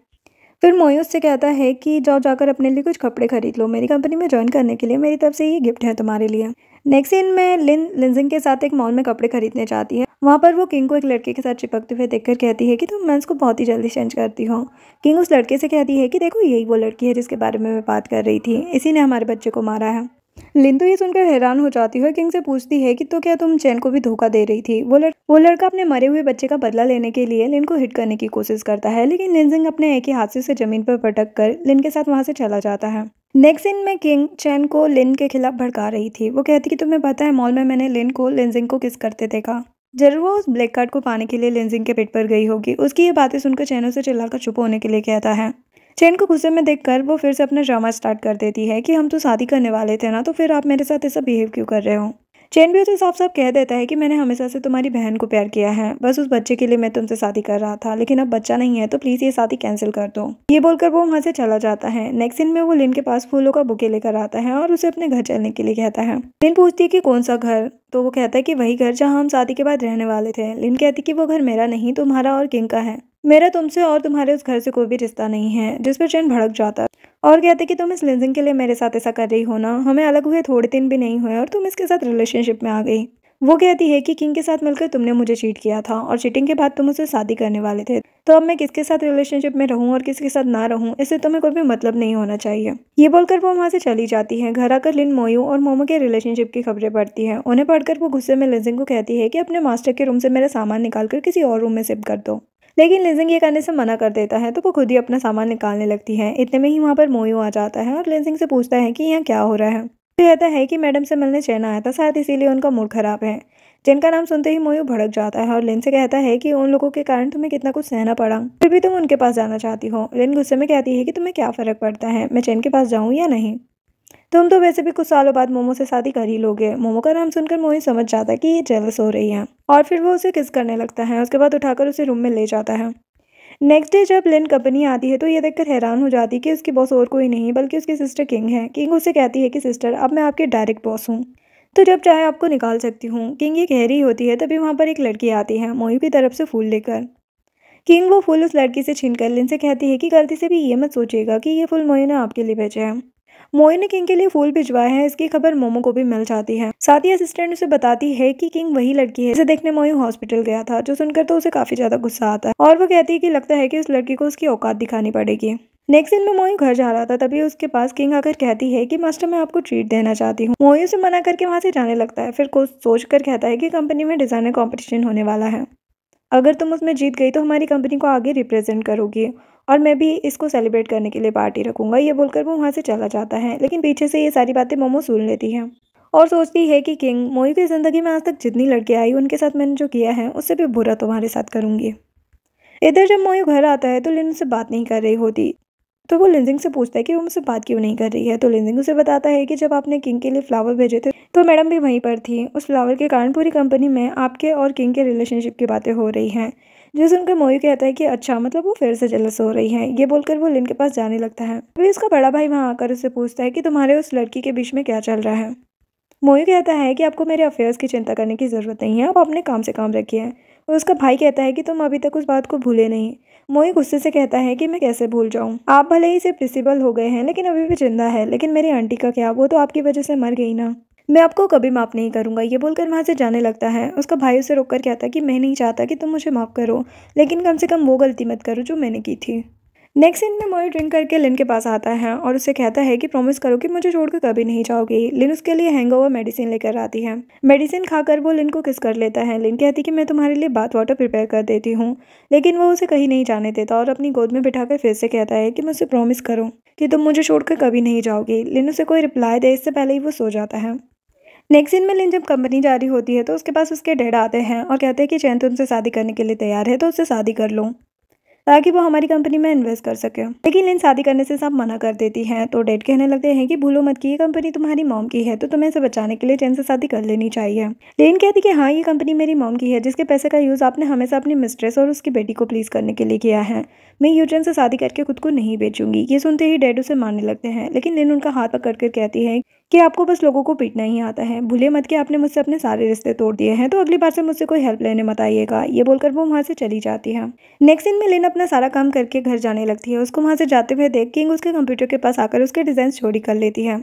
फिर मोई उससे कहता है कि जाओ जाकर अपने लिए कुछ कपड़े खरीद लो मेरी कंपनी में ज्वाइन करने के लिए मेरी तरफ से ये गिफ्ट है तुम्हारे लिए नेक्स्ट इन में लिन लिंजिंग के साथ एक मॉल में कपड़े खरीदने जाती है वहाँ पर वो किंग को एक लड़के के साथ चिपकते हुए देखकर कहती है कि तुम मैं उसको बहुत ही जल्दी चेंज करती हो किंग उस लड़के से कहती है कि देखो यही वो लड़की है जिसके बारे में मैं बात कर रही थी इसी ने हमारे बच्चे को मारा है लिंदू ये सुनकर हैरान हो जाती है किंग से पूछती है कि तो क्या तुम चैन को भी धोखा दे रही थी वो लड़ वो लड़का अपने मरे हुए बच्चे का बदला लेने के लिए लिन को हिट करने की कोशिश करता है लेकिन लिनजिंग अपने एक ही हादसे से जमीन पर पटक कर लिन के साथ वहां से चला जाता है नेक्स्ट दिन में किंग चैन को लिन के खिलाफ भड़का रही थी वो कहती कि तुम्हें पता है मॉल में मैंने लिन को लिनजिंग को किस करते देखा जरूर वो उस ब्लैक कार्ड को पाने के लिए लेंजिंग के पेट पर गई होगी उसकी ये बातें सुनकर चैनों से चिल्लाकर चुप होने के लिए कहता है चैन को गुस्से में देखकर वो फिर से अपना ड्रामा स्टार्ट कर देती है कि हम तो शादी करने वाले थे ना तो फिर आप मेरे साथ ऐसा बिहेव क्यों कर रहे हो चैन भी उसे साफ साफ कह देता है कि मैंने हमेशा से तुम्हारी बहन को प्यार किया है बस उस बच्चे के लिए मैं तुमसे शादी कर रहा था लेकिन अब बच्चा नहीं है तो प्लीज़ ये शादी कैंसिल कर दो ये बोलकर वो वहाँ से चला जाता है नेक्स्ट दिन में वो लिन के पास फूलों का बुके लेकर आता है और उसे अपने घर चलने के लिए कहता है लिन पूछती है कि कौन सा घर तो वो कहता है कि वही घर जहाँ हम शादी के बाद रहने वाले थे लिन कहती कि वो घर मेरा नहीं तुम्हारा और किंग का है मेरा तुमसे और तुम्हारे उस घर से कोई भी रिश्ता नहीं है जिस पर चैन भड़क जाता और कहते कि तुम इस लेंजिंग के लिए मेरे साथ ऐसा कर रही हो ना हमें अलग हुए थोड़े दिन भी नहीं हुए और तुम इसके साथ रिलेशनशिप में आ गई वो कहती है कि किंग के साथ मिलकर तुमने मुझे चीट किया था और चीटिंग के बाद तुम उसे शादी करने वाले थे तो अब मैं किसके साथ रिलेशनशिप में रहूं और किसके साथ ना रहूं इससे तुम्हें कोई भी मतलब नहीं होना चाहिए ये बोलकर वो वहाँ से चली जाती है घर आकर लिन मोयू और मोमो के रिलेशनशिप की खबरें पढ़ती है उन्हें पढ़कर वो गुस्से में लेंजिंग को कहती है कि अपने मास्टर के रूम से मेरा सामान निकाल कर किसी और रूम में शिफ्ट कर दो लेकिन लिजिंग ये करने से मना कर देता है तो वो खुद ही अपना सामान निकालने लगती है इतने में ही वहाँ पर मोयू आ जाता है और लिजिंग से पूछता है कि यहाँ क्या हो रहा है तो कहता है कि मैडम से मिलने चैन आया था शायद इसीलिए उनका मूड ख़राब है जिनका नाम सुनते ही मोयू भड़क जाता है और लिन से कहता है कि उन लोगों के कारण तुम्हें कितना कुछ सहना पड़ा फिर भी तुम उनके पास जाना चाहती हो लिन गुस्से में कहती है कि तुम्हें क्या फ़र्क पड़ता है मैं चैन के पास जाऊँ या नहीं तुम तो वैसे भी कुछ सालों बाद मोमो से शादी कर ही लोगे मोमो का नाम सुनकर मोयू समझ जाता है कि ये जेलस हो रही है और फिर वो उसे किस करने लगता है उसके बाद उठाकर उसे रूम में ले जाता है नेक्स्ट डे जब लिन कंपनी आती है तो ये देखकर हैरान हो जाती है कि उसकी बॉस और कोई नहीं बल्कि उसकी सिस्टर किंग है किंग उसे कहती है कि सिस्टर अब मैं आपके डायरेक्ट बॉस हूँ तो जब चाहे आपको निकाल सकती हूँ किंग ये कह रही होती है तभी वहाँ पर एक लड़की आती है मोयू की तरफ से फूल लेकर किंग वो फूल उस लड़की से छीन कर लिन से कहती है कि गलती से भी ये मत सोचिएगा कि ये फूल मोयू ने आपके लिए भेजा है मोइन ने किंग के लिए फूल भिजवाए हैं इसकी खबर मोमो को भी मिल जाती है साथ ही असिस्टेंट उसे बताती है कि किंग वही लड़की है जिसे देखने मोइन हॉस्पिटल गया था जो सुनकर तो उसे काफी ज्यादा गुस्सा आता है और वो कहती है कि लगता है कि उस लड़की को उसकी औकात दिखानी पड़ेगी नेक्स्ट दिन में मोई घर जा रहा था तभी उसके पास किंग आकर कहती है कि मास्टर मैं आपको ट्रीट देना चाहती हूँ मोई उसे मना करके वहाँ से जाने लगता है फिर कोच सोच कर कहता है कि कंपनी में डिजाइनर कॉम्पिटिशन होने वाला है अगर तुम उसमें जीत गई तो हमारी कंपनी को आगे रिप्रेजेंट करोगी और मैं भी इसको सेलिब्रेट करने के लिए पार्टी रखूँगा ये बोलकर वो वहाँ से चला जाता है लेकिन पीछे से ये सारी बातें मोमो सुन लेती है और सोचती है कि किंग मोई की ज़िंदगी में आज तक जितनी लड़के आई उनके साथ मैंने जो किया है उससे भी बुरा तुम्हारे साथ करूँगी इधर जब मोयू घर आता है तो लिन उससे बात नहीं कर रही होती तो वो लिंजिंग से पूछता है कि वो मुझसे बात क्यों नहीं कर रही है तो लिंजिंग उसे बताता है कि जब आपने किंग के लिए फ्लावर भेजे थे तो मैडम भी वहीं पर थी उस फ्लावर के कारण पूरी कंपनी में आपके और किंग के रिलेशनशिप की बातें हो रही हैं जिसे सुनकर मोयू कहता है कि अच्छा मतलब वो फिर से जलस हो रही है ये बोलकर वो लिन के पास जाने लगता है फिर उसका बड़ा भाई वहाँ आकर उससे पूछता है कि तुम्हारे उस लड़की के बीच में क्या चल रहा है मोयू कहता है कि आपको मेरे अफेयर्स की चिंता करने की ज़रूरत नहीं है आप अपने काम से काम रखिए और उसका भाई कहता है कि तुम अभी तक उस बात को भूले नहीं मोई गुस्से से कहता है कि मैं कैसे भूल जाऊँ आप भले ही से प्रिंसिपल हो गए हैं लेकिन अभी भी जिंदा है लेकिन मेरी आंटी का क्या वो तो आपकी वजह से मर गई ना मैं आपको कभी माफ़ नहीं करूँगा ये बोलकर वहाँ से जाने लगता है उसका भाई उसे रोककर कर कहता है कि मैं नहीं चाहता कि तुम मुझे माफ़ करो लेकिन कम से कम वो गलती मत करो जो मैंने की थी नेक्स्ट सीन में मोई ड्रिंक करके लिन के पास आता है और उसे कहता है कि प्रॉमिस करो कि मुझे छोड़कर कभी नहीं जाओगी लिन उसके लिए हैंगओवर मेडिसिन लेकर आती है मेडिसिन खाकर वो लिन को किस कर लेता है लिन कहती कि मैं तुम्हारे लिए बाथ वाटर प्रिपेयर कर देती हूँ लेकिन वो उसे कहीं नहीं जाने देता और अपनी गोद में बिठाकर फिर से कहता है कि मैं उसे प्रॉमिस करूँ कि तुम मुझे छोड़कर कभी नहीं जाओगी लिन उसे कोई रिप्लाई दे इससे पहले ही वो सो जाता है नेक्स्ट दिन में लिन जब कंपनी जा रही होती है तो उसके पास उसके डैड आते हैं और कहते हैं कि चैन तुमसे शादी करने के लिए तैयार है तो उससे शादी कर लो ताकि वो हमारी कंपनी में इन्वेस्ट कर सके लेकिन लिन शादी करने से सब मना कर देती हैं तो डेड कहने लगते हैं कि भूलो मत कि ये कंपनी तुम्हारी मॉम की है तो तुम्हें इसे बचाने के लिए चैन से शादी कर लेनी चाहिए लेन कहती कि हाँ ये कंपनी मेरी मॉम की है जिसके पैसे का यूज़ आपने हमेशा अपनी मिस्ट्रेस और उसकी बेटी को प्लीज़ करने के लिए किया है मैं यू से शादी करके खुद को नहीं बेचूंगी ये सुनते ही डेड उसे मारने लगते हैं लेकिन लिन उनका हाथ पकड़ कर कहती है कि आपको बस लोगों को पीटना ही आता है भूले मत कि आपने मुझसे अपने सारे रिश्ते तोड़ दिए हैं तो अगली बार से मुझसे कोई हेल्प लेने मत आइएगा ये बोलकर वो वहाँ से चली जाती है नेक्स्ट दिन मिलिन अपना सारा काम करके घर जाने लगती है उसको वहाँ से जाते हुए देख किंग उसके कंप्यूटर के पास आकर उसके डिज़ाइन चोरी कर लेती है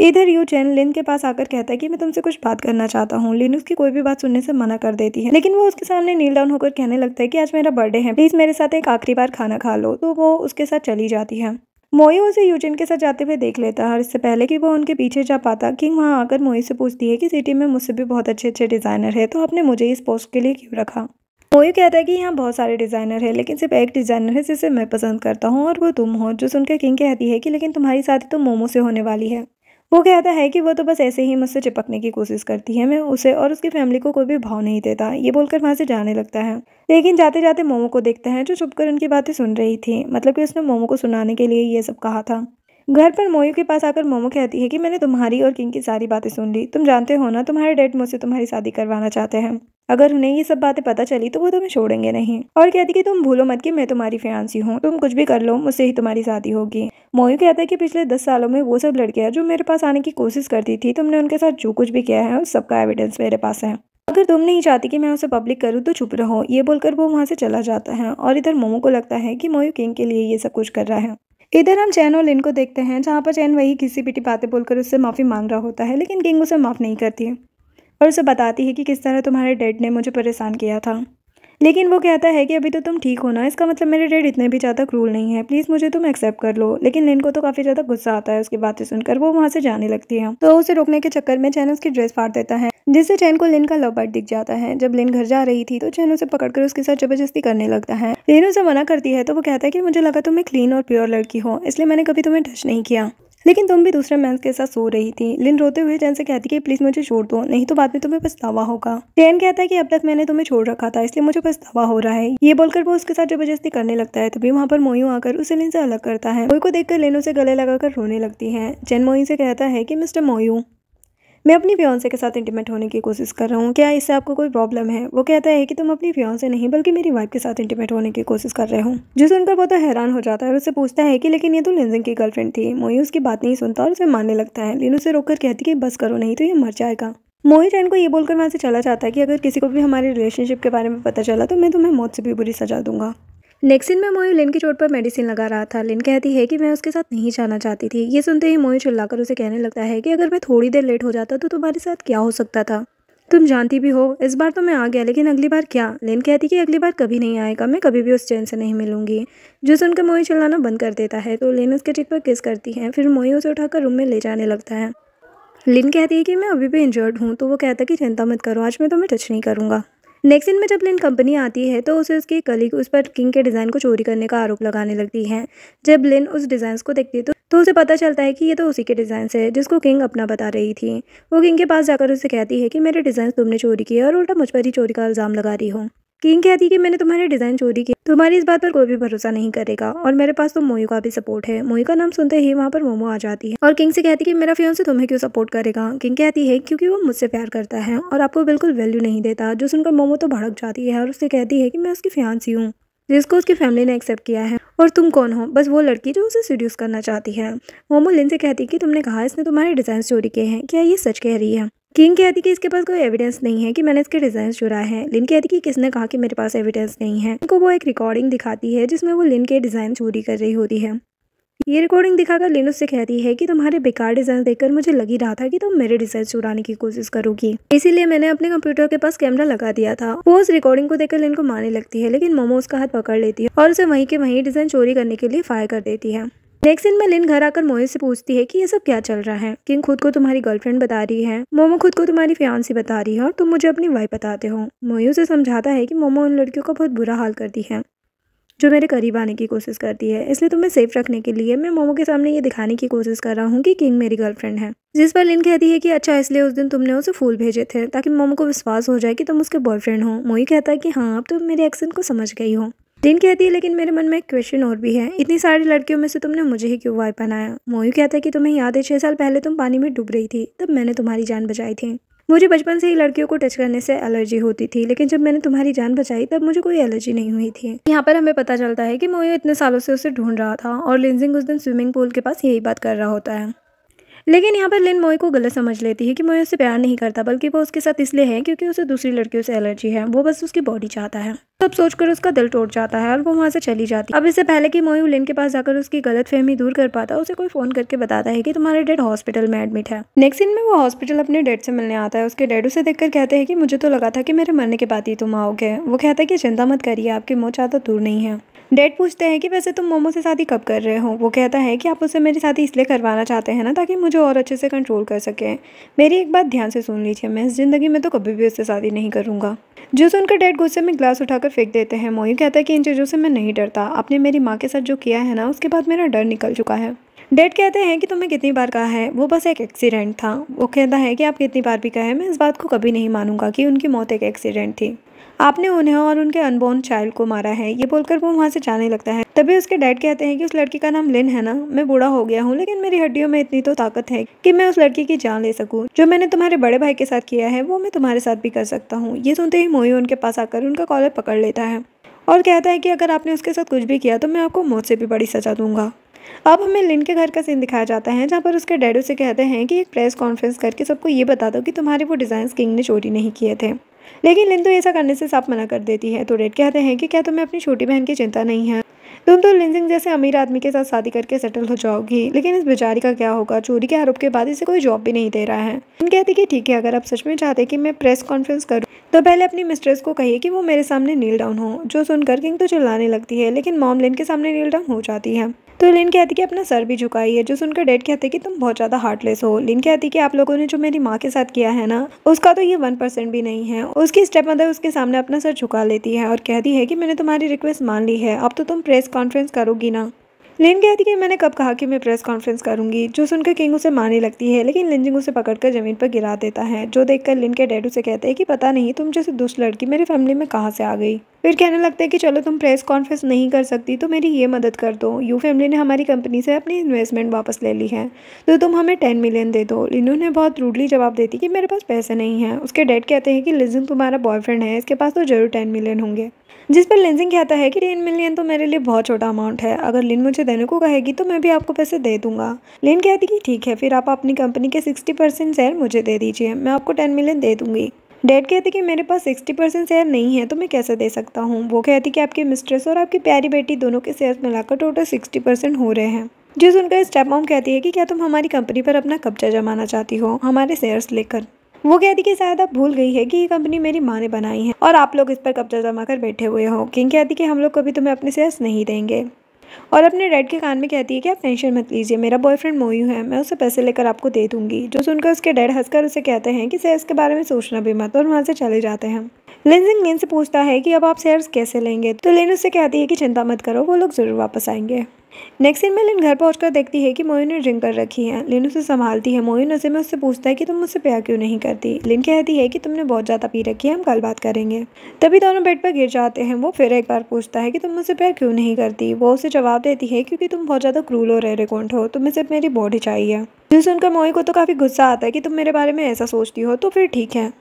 इधर यू चैन लिन के पास आकर कहता है कि मैं तुमसे कुछ बात करना चाहता हूँ लिन उसकी कोई भी बात सुनने से मना कर देती है लेकिन वो उसके सामने नील डाउन होकर कहने लगता है कि आज मेरा बर्थडे है प्लीज़ मेरे साथ एक आखिरी बार खाना खा लो तो वो उसके साथ चली जाती है मोयू उसे यूजिन के साथ जाते हुए देख लेता है और इससे पहले कि वो उनके पीछे जा पाता किंग वहाँ आकर मोयू से पूछती है कि सिटी में मुझसे भी बहुत अच्छे अच्छे डिज़ाइनर है तो आपने मुझे इस पोस्ट के लिए क्यों रखा मोयू कहता है कि यहाँ बहुत सारे डिज़ाइनर हैं लेकिन सिर्फ एक डिज़ाइनर है जिसे मैं पसंद करता हूँ और वो तुम हो जो सुनकर किंग कहती है कि लेकिन तुम्हारी शादी तो मोमो से होने वाली है वो कहता है कि वो तो बस ऐसे ही मुझसे चिपकने की कोशिश करती है मैं उसे और उसकी फैमिली को कोई भी भाव नहीं देता ये बोलकर वहाँ से जाने लगता है लेकिन जाते जाते मोमो को देखता है जो छुपकर उनकी बातें सुन रही थी मतलब कि उसने मोमो को सुनाने के लिए ये सब कहा था घर पर मोयू के पास आकर मोमो कहती है कि मैंने तुम्हारी और किंग की सारी बातें सुन ली तुम जानते हो ना तुम्हारे डैड मुझसे तुम्हारी शादी करवाना चाहते हैं अगर उन्हें ये सब बातें पता चली तो वो तुम्हें छोड़ेंगे नहीं और कहती कि तुम भूलो मत कि मैं तुम्हारी फैंसी हूँ तुम कुछ भी कर लो मुझसे ही तुम्हारी शादी होगी मोयू कहता है कि पिछले दस सालों में वो सब हैं जो मेरे पास आने की कोशिश करती थी तुमने उनके साथ जो कुछ भी किया है उस सबका एविडेंस मेरे पास है अगर तुम नहीं चाहती कि मैं उसे पब्लिक करूं तो चुप रहो ये बोलकर वो वहाँ से चला जाता है और इधर मोमो को लगता है कि मोयू किंग के लिए ये सब कुछ कर रहा है इधर हम चैन और लिन को देखते हैं जहाँ पर चैन वही किसी पिटी बातें बोलकर उससे माफ़ी मांग रहा होता है लेकिन किंग उसे माफ़ नहीं करती और उसे बताती है कि किस तरह तुम्हारे डैड ने मुझे परेशान किया था लेकिन वो कहता है कि अभी तो तुम ठीक हो ना इसका मतलब मेरे डेड इतने भी ज़्यादा क्रूल नहीं है प्लीज़ मुझे तुम एक्सेप्ट कर लो लेकिन लिन को तो काफ़ी ज़्यादा गुस्सा आता है उसकी बातें सुनकर वो वहाँ से जाने लगती है तो उसे रोकने के चक्कर में चैन उसकी ड्रेस फाड़ देता है जिससे चैन को लिन का लव बर्ड दिख जाता है जब लिन घर जा रही थी तो चैन उसे पकड़कर उसके साथ जबरदस्ती करने लगता है लिन उसे मना करती है तो वो कहता है कि मुझे लगा तुम क्लीन और प्योर लड़की हो इसलिए मैंने कभी तुम्हें टच नहीं किया लेकिन तुम भी दूसरे मैन के साथ सो रही थी लिन रोते हुए जैन से कहती कि प्लीज़ मुझे छोड़ दो नहीं तो बाद में तुम्हें पछतावा होगा जैन कहता है कि अब तक मैंने तुम्हें छोड़ रखा था इसलिए मुझे पछतावा हो रहा है ये बोलकर वो उसके साथ जबरदस्ती करने लगता है तभी वहाँ पर मोयू आकर उसे लिन से अलग करता है मोई को देखकर लिन उसे गले लगाकर रोने लगती है जैन मोयू से कहता है की मिस्टर मोयू मैं अपनी फ्योंसे के साथ इंटीमेट होने की कोशिश कर रहा हूँ क्या इससे आपको कोई प्रॉब्लम है वो कहता है कि तुम अपनी से नहीं बल्कि मेरी वाइफ के साथ इंटीमेट होने की कोशिश कर रहे हो जो सुनकर बहुत हैरान हो जाता है और उससे पूछता है कि लेकिन ये तो लिंजिंग की गर्लफ्रेंड थी मोई उसकी बात नहीं सुनता और उसे मानने लगता है लेकिन उसे कर कहती कि बस करो नहीं तो ये मर जाएगा मोई जैन को ये बोलकर वहाँ से चला जाता है कि अगर किसी को भी हमारे रिलेशनशिप के बारे में पता चला तो मैं तुम्हें मौत से भी बुरी सजा दूंगा नेक्सिन में मोयू लिन की चोट पर मेडिसिन लगा रहा था लिन कहती है कि मैं उसके साथ नहीं जाना चाहती थी ये सुनते ही मोयू चिल्लाकर उसे कहने लगता है कि अगर मैं थोड़ी देर लेट हो जाता तो तुम्हारे साथ क्या हो सकता था तुम जानती भी हो इस बार तो मैं आ गया लेकिन अगली बार क्या लिन कहती कि अगली बार कभी नहीं आएगा मैं कभी भी उस चैन से नहीं मिलूंगी जो सुनकर मोयू चिल्लाना बंद कर देता है तो लिन उसके चिट पर किस करती है फिर मोयू उसे उठाकर रूम में ले जाने लगता है लिन कहती है कि मैं अभी भी इंजर्ड हूँ तो वो कहता कि चिंता मत करो आज मैं तुम्हें टच नहीं करूँगा नेक्स्ट में जब लिन कंपनी आती है तो उसे उसकी कलीग उस पर किंग के डिज़ाइन को चोरी करने का आरोप लगाने लगती है जब लिन उस डिजाइन को देखती है तो तो उसे पता चलता है कि ये तो उसी के डिजाइन है जिसको किंग अपना बता रही थी वो किंग के पास जाकर उसे कहती है कि मेरे डिज़ाइन तुमने चोरी किए और उल्टा मुझ पर ही चोरी का इल्ज़ाम लगा रही हो किंग कहती है कि मैंने तुम्हारे डिज़ाइन चोरी की तुम्हारी इस बात पर कोई भी भरोसा नहीं करेगा और मेरे पास तो मोयू का भी सपोर्ट है मोयू का नाम सुनते ही वहाँ पर मोमो आ जाती है और किंग से कहती है कि मेरा फ्योन से तुम्हें क्यों सपोर्ट करेगा किंग कहती है क्योंकि वो मुझसे प्यार करता है और आपको बिल्कुल वैल्यू नहीं देता जो सुनकर मोमो तो भड़क जाती है और उससे कहती है कि मैं उसकी फ्यांसी हूँ जिसको उसकी फैमिली ने एक्सेप्ट किया है और तुम कौन हो बस वो लड़की जो उसे सीड्यूस करना चाहती है मोमो लिन से कहती कि तुमने कहा इसने तुम्हारे डिज़ाइन चोरी किए हैं क्या ये सच कह रही है किंग कहती कि इसके पास कोई एविडेंस नहीं है कि मैंने इसके डिजाइन चुराए हैं लिन कहती कि किसने कहा कि मेरे पास एविडेंस नहीं है उनको वो एक रिकॉर्डिंग दिखाती है जिसमें वो लिन के डिजाइन चोरी कर रही होती है ये रिकॉर्डिंग दिखाकर लिन उससे कहती है कि तुम्हारे बेकार डिजाइन देखकर मुझे लगी रहा था कि तुम मेरे डिजाइन चुराने की कोशिश करोगी इसीलिए मैंने अपने कंप्यूटर के पास कैमरा लगा दिया था वो उस रिकॉर्डिंग को देखकर लिन को मारने लगती है लेकिन मोमो उसका हाथ पकड़ लेती है और उसे वहीं के वहीं डिजाइन चोरी करने के लिए फायर कर देती है नेक्स्ट दिन लिन घर आकर मोहित से पूछती है कि ये सब क्या चल रहा है किंग खुद को तुम्हारी गर्लफ्रेंड बता रही है मोमो खुद को तुम्हारी फ्यांसी बता रही है और तुम मुझे अपनी वाइफ बताते हो मोहित उसे समझाता है कि मोमो उन लड़कियों का बहुत बुरा हाल करती है जो मेरे करीब आने की कोशिश करती है इसलिए तुम्हें सेफ रखने के लिए मैं मोमो के सामने ये दिखाने की कोशिश कर रहा हूँ कि किंग मेरी गर्लफ्रेंड है जिस पर लिन कहती है कि अच्छा इसलिए उस दिन तुमने उसे फूल भेजे थे ताकि मोमो को विश्वास हो जाए कि तुम उसके बॉयफ्रेंड हो मोई कहता है कि हाँ अब तुम मेरे एक्सन को समझ गई हो टीन कहती है लेकिन मेरे मन में एक क्वेश्चन और भी है इतनी सारी लड़कियों में से तुमने मुझे ही क्यों वाई पहनाया मोयू कहता है कि तुम्हें याद है छः साल पहले तुम पानी में डूब रही थी तब मैंने तुम्हारी जान बचाई थी मुझे बचपन से ही लड़कियों को टच करने से एलर्जी होती थी लेकिन जब मैंने तुम्हारी जान बचाई तब मुझे कोई एलर्जी नहीं हुई थी यहाँ पर हमें पता चलता है कि मोयू इतने सालों से उसे ढूंढ रहा था और लिंजिंग उस दिन स्विमिंग पूल के पास यही बात कर रहा होता है लेकिन यहाँ पर लिन मोए को गलत समझ लेती है कि मोए उससे प्यार नहीं करता बल्कि वो उसके साथ इसलिए है क्योंकि उसे दूसरी लड़कियों से एलर्जी है वो बस उसकी बॉडी चाहता है सब तो सोचकर उसका दिल टूट जाता है और वो वहाँ से चली जाती अब इससे पहले कि मोयू लिन के पास जाकर उसकी गलत फहमी दूर कर पाता उसे कोई फोन करके बताता है कि तुम्हारे डेड हॉस्पिटल में एडमिट है नेक्स्ट दिन में वो हॉस्पिटल अपने डेड से मिलने आता है उसके डेड उसे देखकर कहते हैं कि मुझे तो लगा था कि मेरे मरने के बाद ही तुम आओगे वो कहता है कि चिंता मत करिए आपकी मौत ज़्यादा दूर नहीं है डेड पूछते हैं कि वैसे तुम मोमो से शादी कब कर रहे हो वो कहता है कि आप उसे मेरी शादी इसलिए करवाना चाहते हैं ना ताकि मुझे और अच्छे से कंट्रोल कर सकें मेरी एक बात ध्यान से सुन लीजिए मैं इस ज़िंदगी में तो कभी भी उससे शादी नहीं करूँगा जो सुनकर डैड गुस्से में ग्लास उठाकर फेंक देते हैं मोयू कहता है कि इन चीज़ों से मैं नहीं डरता आपने मेरी माँ के साथ जो किया है ना उसके बाद मेरा डर निकल चुका है डेड कहते हैं कि तुम्हें कितनी बार कहा है वो बस एक एक्सीडेंट था वो कहता है कि आप कितनी बार भी कहे मैं इस बात को कभी नहीं मानूंगा कि उनकी मौत एक एक्सीडेंट थी आपने उन्हें और उनके अनबोर्न चाइल्ड को मारा है ये बोलकर वो वहाँ से जाने लगता है तभी उसके डैड कहते हैं कि उस लड़की का नाम लिन है ना मैं बूढ़ा हो गया हूँ लेकिन मेरी हड्डियों में इतनी तो ताकत है कि मैं उस लड़की की जान ले सकूँ जो मैंने तुम्हारे बड़े भाई के साथ किया है वो मैं तुम्हारे साथ भी कर सकता हूँ ये सुनते ही मोई उनके पास आकर उनका कॉलर पकड़ लेता है और कहता है कि अगर आपने उसके साथ कुछ भी किया तो मैं आपको मौत से भी बड़ी सजा दूंगा अब हमें लिन के घर का सीन दिखाया जाता है जहाँ पर उसके डैडो से कहते हैं कि एक प्रेस कॉन्फ्रेंस करके सबको ये बता दो कि तुम्हारे वो डिज़ाइन किंग ने चोरी नहीं किए थे लेकिन लिन तो ऐसा करने से साफ मना कर देती है तो रेड कहते हैं कि क्या तुम्हें अपनी छोटी बहन की चिंता नहीं है तुम तो लिंजिंग जैसे अमीर आदमी के साथ शादी करके सेटल हो जाओगी लेकिन इस बेचारी का क्या होगा चोरी के आरोप के बाद इसे कोई जॉब भी नहीं दे रहा है लिन कहती कि ठीक है अगर आप सच में चाहते कि मैं प्रेस कॉन्फ्रेंस करूँ तो पहले अपनी मिस्ट्रेस को कहिए कि वो मेरे सामने नील डाउन हो जो सुनकर किंग तो चिल्लाने लगती है लेकिन मॉम लिन के सामने नील डाउन हो जाती है तो लिन कहती कि अपना सर भी झुकाई है जो सुनकर डेड कहते कि तुम बहुत ज़्यादा हार्टलेस हो लिन कहती कि आप लोगों ने जो मेरी माँ के साथ किया है ना उसका तो ये वन परसेंट भी नहीं है उसकी स्टेप मदर उसके सामने अपना सर झुका लेती है और कहती है कि मैंने तुम्हारी रिक्वेस्ट मान ली है अब तो तुम प्रेस कॉन्फ्रेंस करोगी ना लिन कहती कि मैंने कब कहा कि मैं प्रेस कॉन्फ्रेंस करूंगी जो सुनकर किंग उसे मारने लगती है लेकिन लिनजिंग उसे पकड़कर जमीन पर गिरा देता है जो देखकर लिन के डैड उसे कहते हैं कि पता नहीं तुम जैसे दुष्ट लड़की मेरी फैमिली में कहाँ से आ गई फिर कहने लगते हैं कि चलो तुम प्रेस कॉन्फ्रेंस नहीं कर सकती तो मेरी ये मदद कर दो यू फैमिली ने हमारी कंपनी से अपनी इन्वेस्टमेंट वापस ले ली है तो तुम हमें टेन मिलियन दे दो लिनू ने बहुत रूडली जवाब देती कि मेरे पास पैसे नहीं हैं उसके डैड कहते हैं कि लिजिंग तुम्हारा बॉयफ्रेंड है इसके पास तो जरूर टेन मिलियन होंगे जिस पर लेंसिंग कहता है कि टेन मिलियन तो मेरे लिए बहुत छोटा अमाउंट है अगर लिन मुझे देने को कहेगी तो मैं भी आपको पैसे दे दूंगा लिन कहती कि ठीक है फिर आप अपनी कंपनी के सिक्सटी परसेंट शेयर मुझे दे दीजिए मैं आपको टेन मिलियन दे दूंगी डैड कहते कि मेरे पास सिक्सटी परसेंट शेयर नहीं है तो मैं कैसे दे सकता हूँ वो कहती कि आपके मिस्ट्रेस और आपकी प्यारी बेटी दोनों के शेयर मिलाकर टोटल सिक्सटी परसेंट हो रहे हैं जिस उनका स्टेप मॉम कहती है कि क्या तुम हमारी कंपनी पर अपना कब्जा जमाना चाहती हो हमारे शेयर्स लेकर वो कहती कि शायद आप भूल गई है कि ये कंपनी मेरी माँ ने बनाई है और आप लोग इस पर कब्जा जमा कर बैठे हुए हो किंग कहती कि हम लोग कभी तुम्हें अपने शेयर्स नहीं देंगे और अपने डैड के कान में कहती है कि आप टेंशन मत लीजिए मेरा बॉयफ्रेंड मोयू है मैं उसे पैसे लेकर आपको दे दूंगी जो सुनकर उसके डैड हंसकर उसे कहते हैं कि शेयर्स के बारे में सोचना भी मत और वहाँ से चले जाते हैं लेंजिंग लिन से पूछता है कि अब आप शेयर्स कैसे लेंगे तो लिन उससे कहती है कि चिंता मत करो वो लोग ज़रूर वापस आएंगे नेक्स्ट दिन मैं लिन घर पहुंचकर देखती है कि मोयू ने ड्रिंक कर रखी है लिन उसे संभालती है मोयू नशे में उससे पूछता है कि तुम मुझसे प्यार क्यों नहीं करती लिन कहती है कि तुमने बहुत ज़्यादा पी रखी है हम कल बात करेंगे तभी दोनों बेड पर गिर जाते हैं वो फिर एक बार पूछता है कि तुम मुझसे प्यार क्यों नहीं करती वो उसे जवाब देती है क्योंकि तुम बहुत ज़्यादा क्रूल और रिकॉन्ट हो तुम्हें सिर्फ मेरी बॉडी चाहिए जो सुनकर मोई को तो काफ़ी गुस्सा आता है कि तुम मेरे बारे में ऐसा सोचती हो तो फिर ठीक है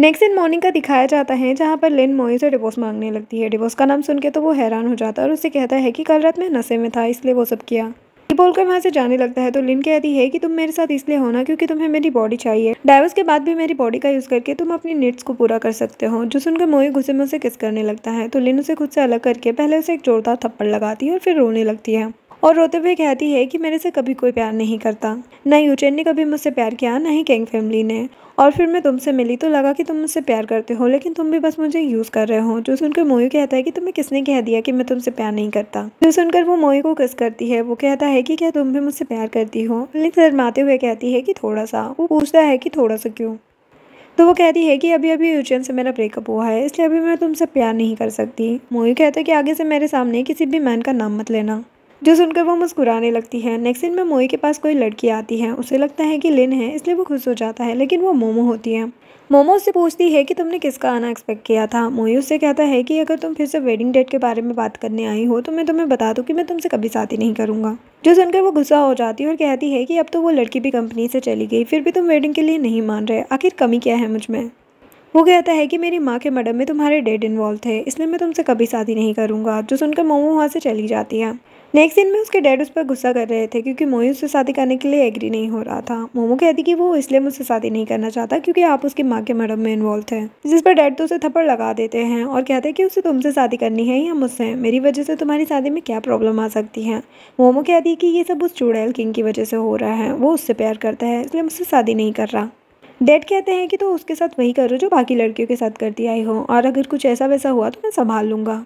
नेक्स्ट दिन मॉर्निंग का दिखाया जाता है जहाँ पर लिन मोई से डिवोर्स मांगने लगती है डिवोर्स का नाम सुन के तो वो हैरान हो जाता है और उससे कहता है कि कल रात मैं नशे में था इसलिए वो सब किया ये बोलकर वहाँ से जाने लगता है तो लिन कहती है कि तुम मेरे साथ इसलिए होना क्योंकि तुम्हें मेरी बॉडी चाहिए डाइवर्स के बाद भी मेरी बॉडी का यूज करके तुम अपनी नीड्स को पूरा कर सकते हो जो सुनकर मोई गुस्से में उसे किस करने लगता है तो लिन उसे खुद से अलग करके पहले उसे एक जोरदार थप्पड़ लगाती है और फिर रोने लगती है और रोते हुए कहती है कि मेरे से कभी कोई प्यार नहीं करता ना यूचेन ने कभी मुझसे प्यार किया ना ही कैंग फैमिली ने और फिर मैं तुमसे मिली तो लगा कि तुम मुझसे प्यार करते हो लेकिन तुम भी बस मुझे यूज़ कर रहे हो जो सुनकर मोयू कहता है कि तुम्हें किसने कह दिया कि मैं तुमसे प्यार नहीं करता जो सुनकर वो मोयू को किस करती है वो कहता है कि क्या तुम भी मुझसे प्यार करती हो लेकिन शर्माते हुए कहती है कि थोड़ा सा वो पूछता है कि थोड़ा सा क्यों तो वो कहती है कि अभी अभी यूचन से मेरा ब्रेकअप हुआ है इसलिए अभी मैं तुमसे प्यार नहीं कर सकती मोयू कहता है कि आगे से मेरे सामने किसी भी मैन का नाम मत लेना जो सुनकर वो मुस्कुराने लगती है नेक्स्ट दिन में मोई के पास कोई लड़की आती है उसे लगता है कि लिन है इसलिए वो खुश हो जाता है लेकिन वो मोमो होती है मोमो उससे पूछती है कि तुमने किसका आना एक्सपेक्ट किया था मोई उससे कहता है कि अगर तुम फिर से वेडिंग डेट के बारे में बात करने आई हो तो मैं तुम्हें बता दूँ कि मैं तुमसे कभी शादी नहीं करूँगा जो सुनकर वो गुस्सा हो जाती है और कहती है कि अब तो वो लड़की भी कंपनी से चली गई फिर भी तुम वेडिंग के लिए नहीं मान रहे आखिर कमी क्या है मुझ में वो कहता है कि मेरी माँ के मैडम में तुम्हारे डेट इन्वॉल्व थे इसलिए मैं तुमसे कभी शादी नहीं करूँगा जो सुनकर मोमो वहाँ से चली जाती है नेक्स्ट दिन में उसके डैड उस पर गुस्सा कर रहे थे क्योंकि मोई उससे शादी करने के लिए एग्री नहीं हो रहा था मोमो कहती कि वो इसलिए मुझसे शादी नहीं करना चाहता क्योंकि आप उसकी माँ के मर्डर में इन्वॉल्व थे जिस पर डैड तो उसे थप्पड़ लगा देते हैं और कहते हैं कि उसे तुमसे शादी करनी है या मुझसे मेरी वजह से तुम्हारी शादी में क्या प्रॉब्लम आ सकती है मोमो कहती है कि ये सब उस चुड़ैल किंग की वजह से हो रहा है वो उससे प्यार करता है इसलिए मुझसे शादी नहीं कर रहा डैड कहते हैं कि तो उसके साथ वही करो जो बाकी लड़कियों के साथ करती आई हो और अगर कुछ ऐसा वैसा हुआ तो मैं संभाल लूँगा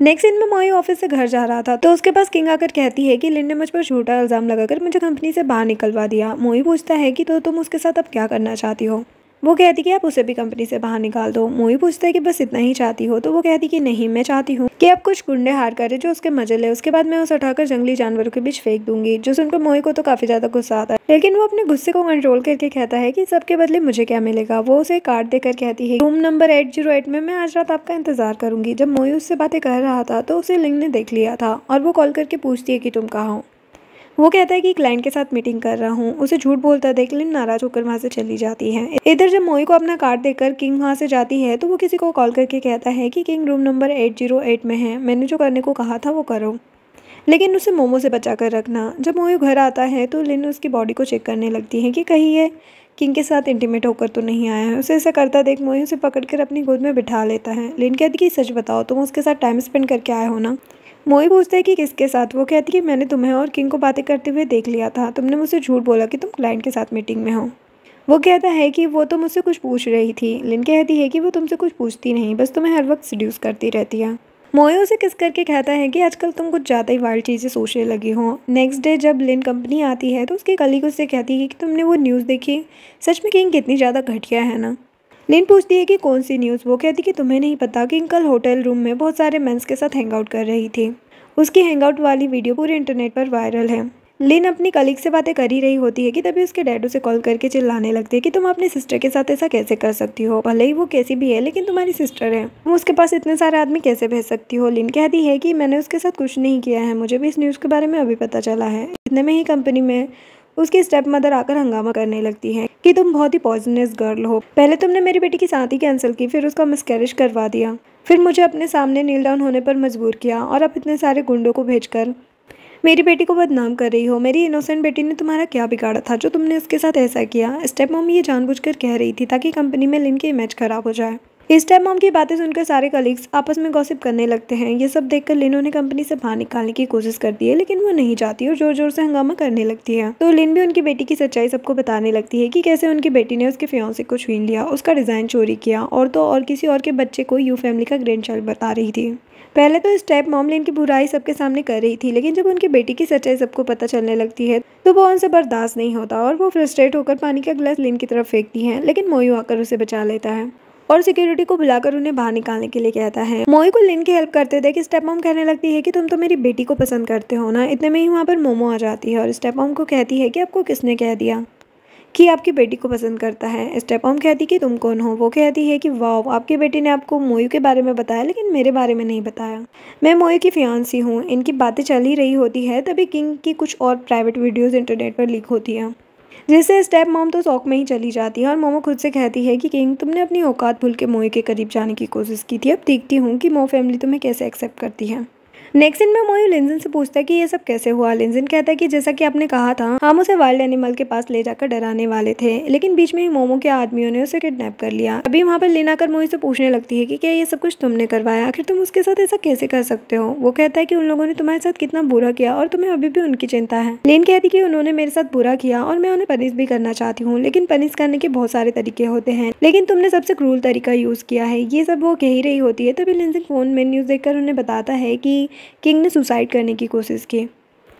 नेक्स्ट दिन मैं मोई ऑफिस से घर जा रहा था तो उसके पास किंग आकर कहती है कि लिन ने मुझ पर झूठा इल्ज़ाम लगाकर मुझे कंपनी से बाहर निकलवा दिया मोई पूछता है कि तो तुम उसके साथ अब क्या करना चाहती हो वो कहती कि आप उसे भी कंपनी से बाहर निकाल दो मोई पूछता है कि बस इतना ही चाहती हो तो वो कहती कि नहीं मैं चाहती हूँ कि अब कुछ गुंडे हार करे जो उसके मजे ले उसके बाद मैं उसे उठाकर जंगली जानवरों के बीच फेंक दूंगी जो सुनकर मोई को तो काफी ज्यादा गुस्सा आता है लेकिन वो अपने गुस्से को कंट्रोल करके कहता है की सबके बदले मुझे क्या मिलेगा वो उसे कार्ड देकर कहती है room number eight zero eight में मैं आज रात आपका इंतजार करूंगी जब मोई उससे बातें कर रहा था तो उसे लिंग ने देख लिया था और वो कॉल करके पूछती है की तुम कहाँ हो वो कहता है कि क्लाइंट के साथ मीटिंग कर रहा हूँ उसे झूठ बोलता देख लेकिन नाराज होकर वहाँ से चली जाती है इधर जब मोई को अपना कार्ड देकर किंग वहाँ से जाती है तो वो किसी को कॉल करके कहता है कि King room number eight zero eight में है मैंने जो करने को कहा था वो करो लेकिन उसे मोमो से बचा कर रखना जब मोयू घर आता है तो लिन उसकी बॉडी को चेक करने लगती है कि कहीं ये किंग के साथ इंटीमेट होकर तो नहीं आया है उसे ऐसा करता देख मोयू उसे पकड़कर अपनी गोद में बिठा लेता है लिन कहती कि सच बताओ तुम उसके साथ टाइम स्पेंड करके आए हो ना मोई पूछता है कि किसके साथ वो कहती है मैंने तुम्हें और किंग को बातें करते हुए देख लिया था तुमने मुझसे झूठ बोला कि तुम क्लाइंट के साथ मीटिंग में हो वो कहता है कि वो तो मुझसे कुछ पूछ रही थी लिन कहती है कि वो तुमसे कुछ पूछती नहीं बस तुम्हें हर वक्त सड्यूस करती रहती है मोए उसे किस करके कहता है कि आजकल तुम कुछ ज़्यादा ही वाइल्ड चीज़ें सोचने लगी हो नेक्स्ट डे जब लिन कंपनी आती है तो उसके कलीग उससे कहती है कि तुमने वो न्यूज़ देखी सच में किंग कितनी ज़्यादा घटिया है ना लिन पूछती है कि कौन सी न्यूज़ वो कहती कि तुम्हें नहीं पता कि कल होटल रूम में बहुत सारे मेंस के साथ हैंगआउट कर रही थी उसकी हैंगआउट वाली वीडियो पूरे इंटरनेट पर वायरल है लिन अपनी कलीग से बातें कर ही रही होती है कि तभी उसके डैड उसे कॉल करके चिल्लाने लगती है कि तुम अपने सिस्टर के साथ ऐसा कैसे कर सकती हो भले ही वो कैसी भी है लेकिन तुम्हारी सिस्टर है तुम उसके पास इतने सारे आदमी कैसे भेज सकती हो लिन कहती है कि मैंने उसके साथ कुछ नहीं किया है मुझे भी इस न्यूज़ के बारे में अभी पता चला है इतने में ही कंपनी में उसकी स्टेप मदर आकर हंगामा करने लगती है कि तुम बहुत ही पॉजिटिव गर्ल हो पहले तुमने मेरी बेटी की शादी कैंसिल की फिर उसका मिसकैरेज करवा दिया फिर मुझे अपने सामने नील डाउन होने पर मजबूर किया और अब इतने सारे गुंडों को भेजकर मेरी बेटी को बदनाम कर रही हो मेरी इनोसेंट बेटी ने तुम्हारा क्या बिगाड़ा था जो तुमने उसके साथ ऐसा किया स्टेप मोम ये जानबूझकर कह रही थी ताकि कंपनी में लिन की इमेज खराब हो जाए इस टाइम मॉम की बातें सुनकर सारे कलीग्स आपस में गॉसिप करने लगते हैं ये सब देखकर लिनो ने कंपनी से बाहर निकालने की कोशिश करती है लेकिन वो नहीं जाती और जोर जोर से हंगामा करने लगती है तो लिन भी उनकी बेटी की सच्चाई सबको बताने लगती है कि कैसे उनकी बेटी ने उसके फ्यों से कुछ छीन लिया उसका डिज़ाइन चोरी किया और तो और किसी और के बच्चे को यू फैमिली का ग्रैंड चाइल्ड बता रही थी पहले तो स्टेप मॉम लिन की बुराई सबके सामने कर रही थी लेकिन जब उनकी बेटी की सच्चाई सबको पता चलने लगती है तो वो उनसे बर्दाश्त नहीं होता और वो फ्रस्ट्रेट होकर पानी का ग्लास लिन की तरफ फेंकती है लेकिन मोयू आकर उसे बचा लेता है और सिक्योरिटी को बुलाकर उन्हें बाहर निकालने के लिए कहता है मोई को लिन की हेल्प करते थे कि स्टेप मॉम कहने लगती है कि तुम तो मेरी बेटी को पसंद करते हो ना इतने में ही वहाँ पर मोमो आ जाती है और स्टेप मॉम को कहती है कि आपको किसने कह दिया कि आपकी बेटी को पसंद करता है स्टेप मॉम कहती कि तुम कौन हो वो कहती है कि वाह आपकी बेटी ने आपको मोयू के बारे में बताया लेकिन मेरे बारे में नहीं बताया मैं मोयू की फियांसी हूँ इनकी बातें चल ही रही होती है तभी किंग की कुछ और प्राइवेट वीडियोज़ इंटरनेट पर लीक होती हैं जिससे स्टेप मॉम तो शौक में ही चली जाती है और मोमो खुद से कहती है कि किंग तुमने अपनी औकात भूल के मोए के करीब जाने की कोशिश की थी अब देखती हूँ कि मो फैमिली तुम्हें कैसे एक्सेप्ट करती है नेक्स्ट में मोयू लिंजन से पूछता है कि ये सब कैसे हुआ लिंजन कहता है कि जैसा कि आपने कहा था हम उसे वाइल्ड एनिमल के पास ले जाकर डराने वाले थे लेकिन बीच में ही मोमो के आदमियों ने उसे किडनैप कर लिया अभी वहाँ पर लेना कर मोयू से पूछने लगती है कि क्या ये सब कुछ तुमने करवाया आखिर तुम उसके साथ ऐसा कैसे कर सकते हो वो कहता है कि उन लोगों ने तुम्हारे साथ कितना बुरा किया और तुम्हें अभी भी उनकी चिंता है लेन कहती कि उन्होंने मेरे साथ बुरा किया और मैं उन्हें पनिश भी करना चाहती हूँ लेकिन पनिश करने के बहुत सारे तरीके होते हैं लेकिन तुमने सबसे क्रूल तरीका यूज किया है ये सब वो कह ही रही होती है तभी लिंजन फोन में न्यूज देखकर उन्हें बताता है कि किंग ने सुसाइड करने की कोशिश की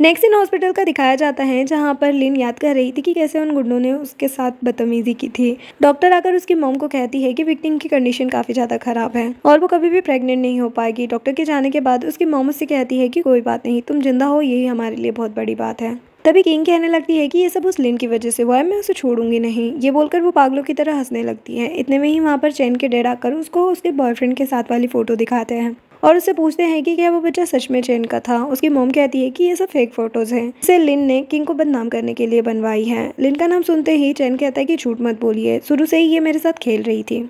नेक्स्ट इन हॉस्पिटल का दिखाया जाता है जहाँ पर लिन याद कर रही थी कि कैसे उन गुंडों ने उसके साथ बदतमीजी की थी डॉक्टर आकर उसकी मोम को कहती है कि विक्टिम की कंडीशन काफ़ी ज़्यादा खराब है और वो कभी भी प्रेग्नेंट नहीं हो पाएगी डॉक्टर के जाने के बाद उसकी मोम उससे कहती है कि कोई बात नहीं तुम जिंदा हो यही हमारे लिए बहुत बड़ी बात है तभी किंग कहने लगती है कि ये सब उस लिन की वजह से हुआ है मैं उसे छोड़ूंगी नहीं ये बोलकर वो पागलों की तरह हंसने लगती है इतने में ही वहाँ पर चैन के डेड आकर उसको उसके बॉयफ्रेंड के साथ वाली फ़ोटो दिखाते हैं और उससे पूछते हैं कि क्या वो बच्चा सच में चैन का था उसकी मोम कहती है कि ये सब फेक फोटोज हैं इसे लिन ने किंग को बदनाम करने के लिए बनवाई है लिन का नाम सुनते ही चैन कहता है कि झूठ मत बोलिए शुरू से ही ये मेरे साथ खेल रही थी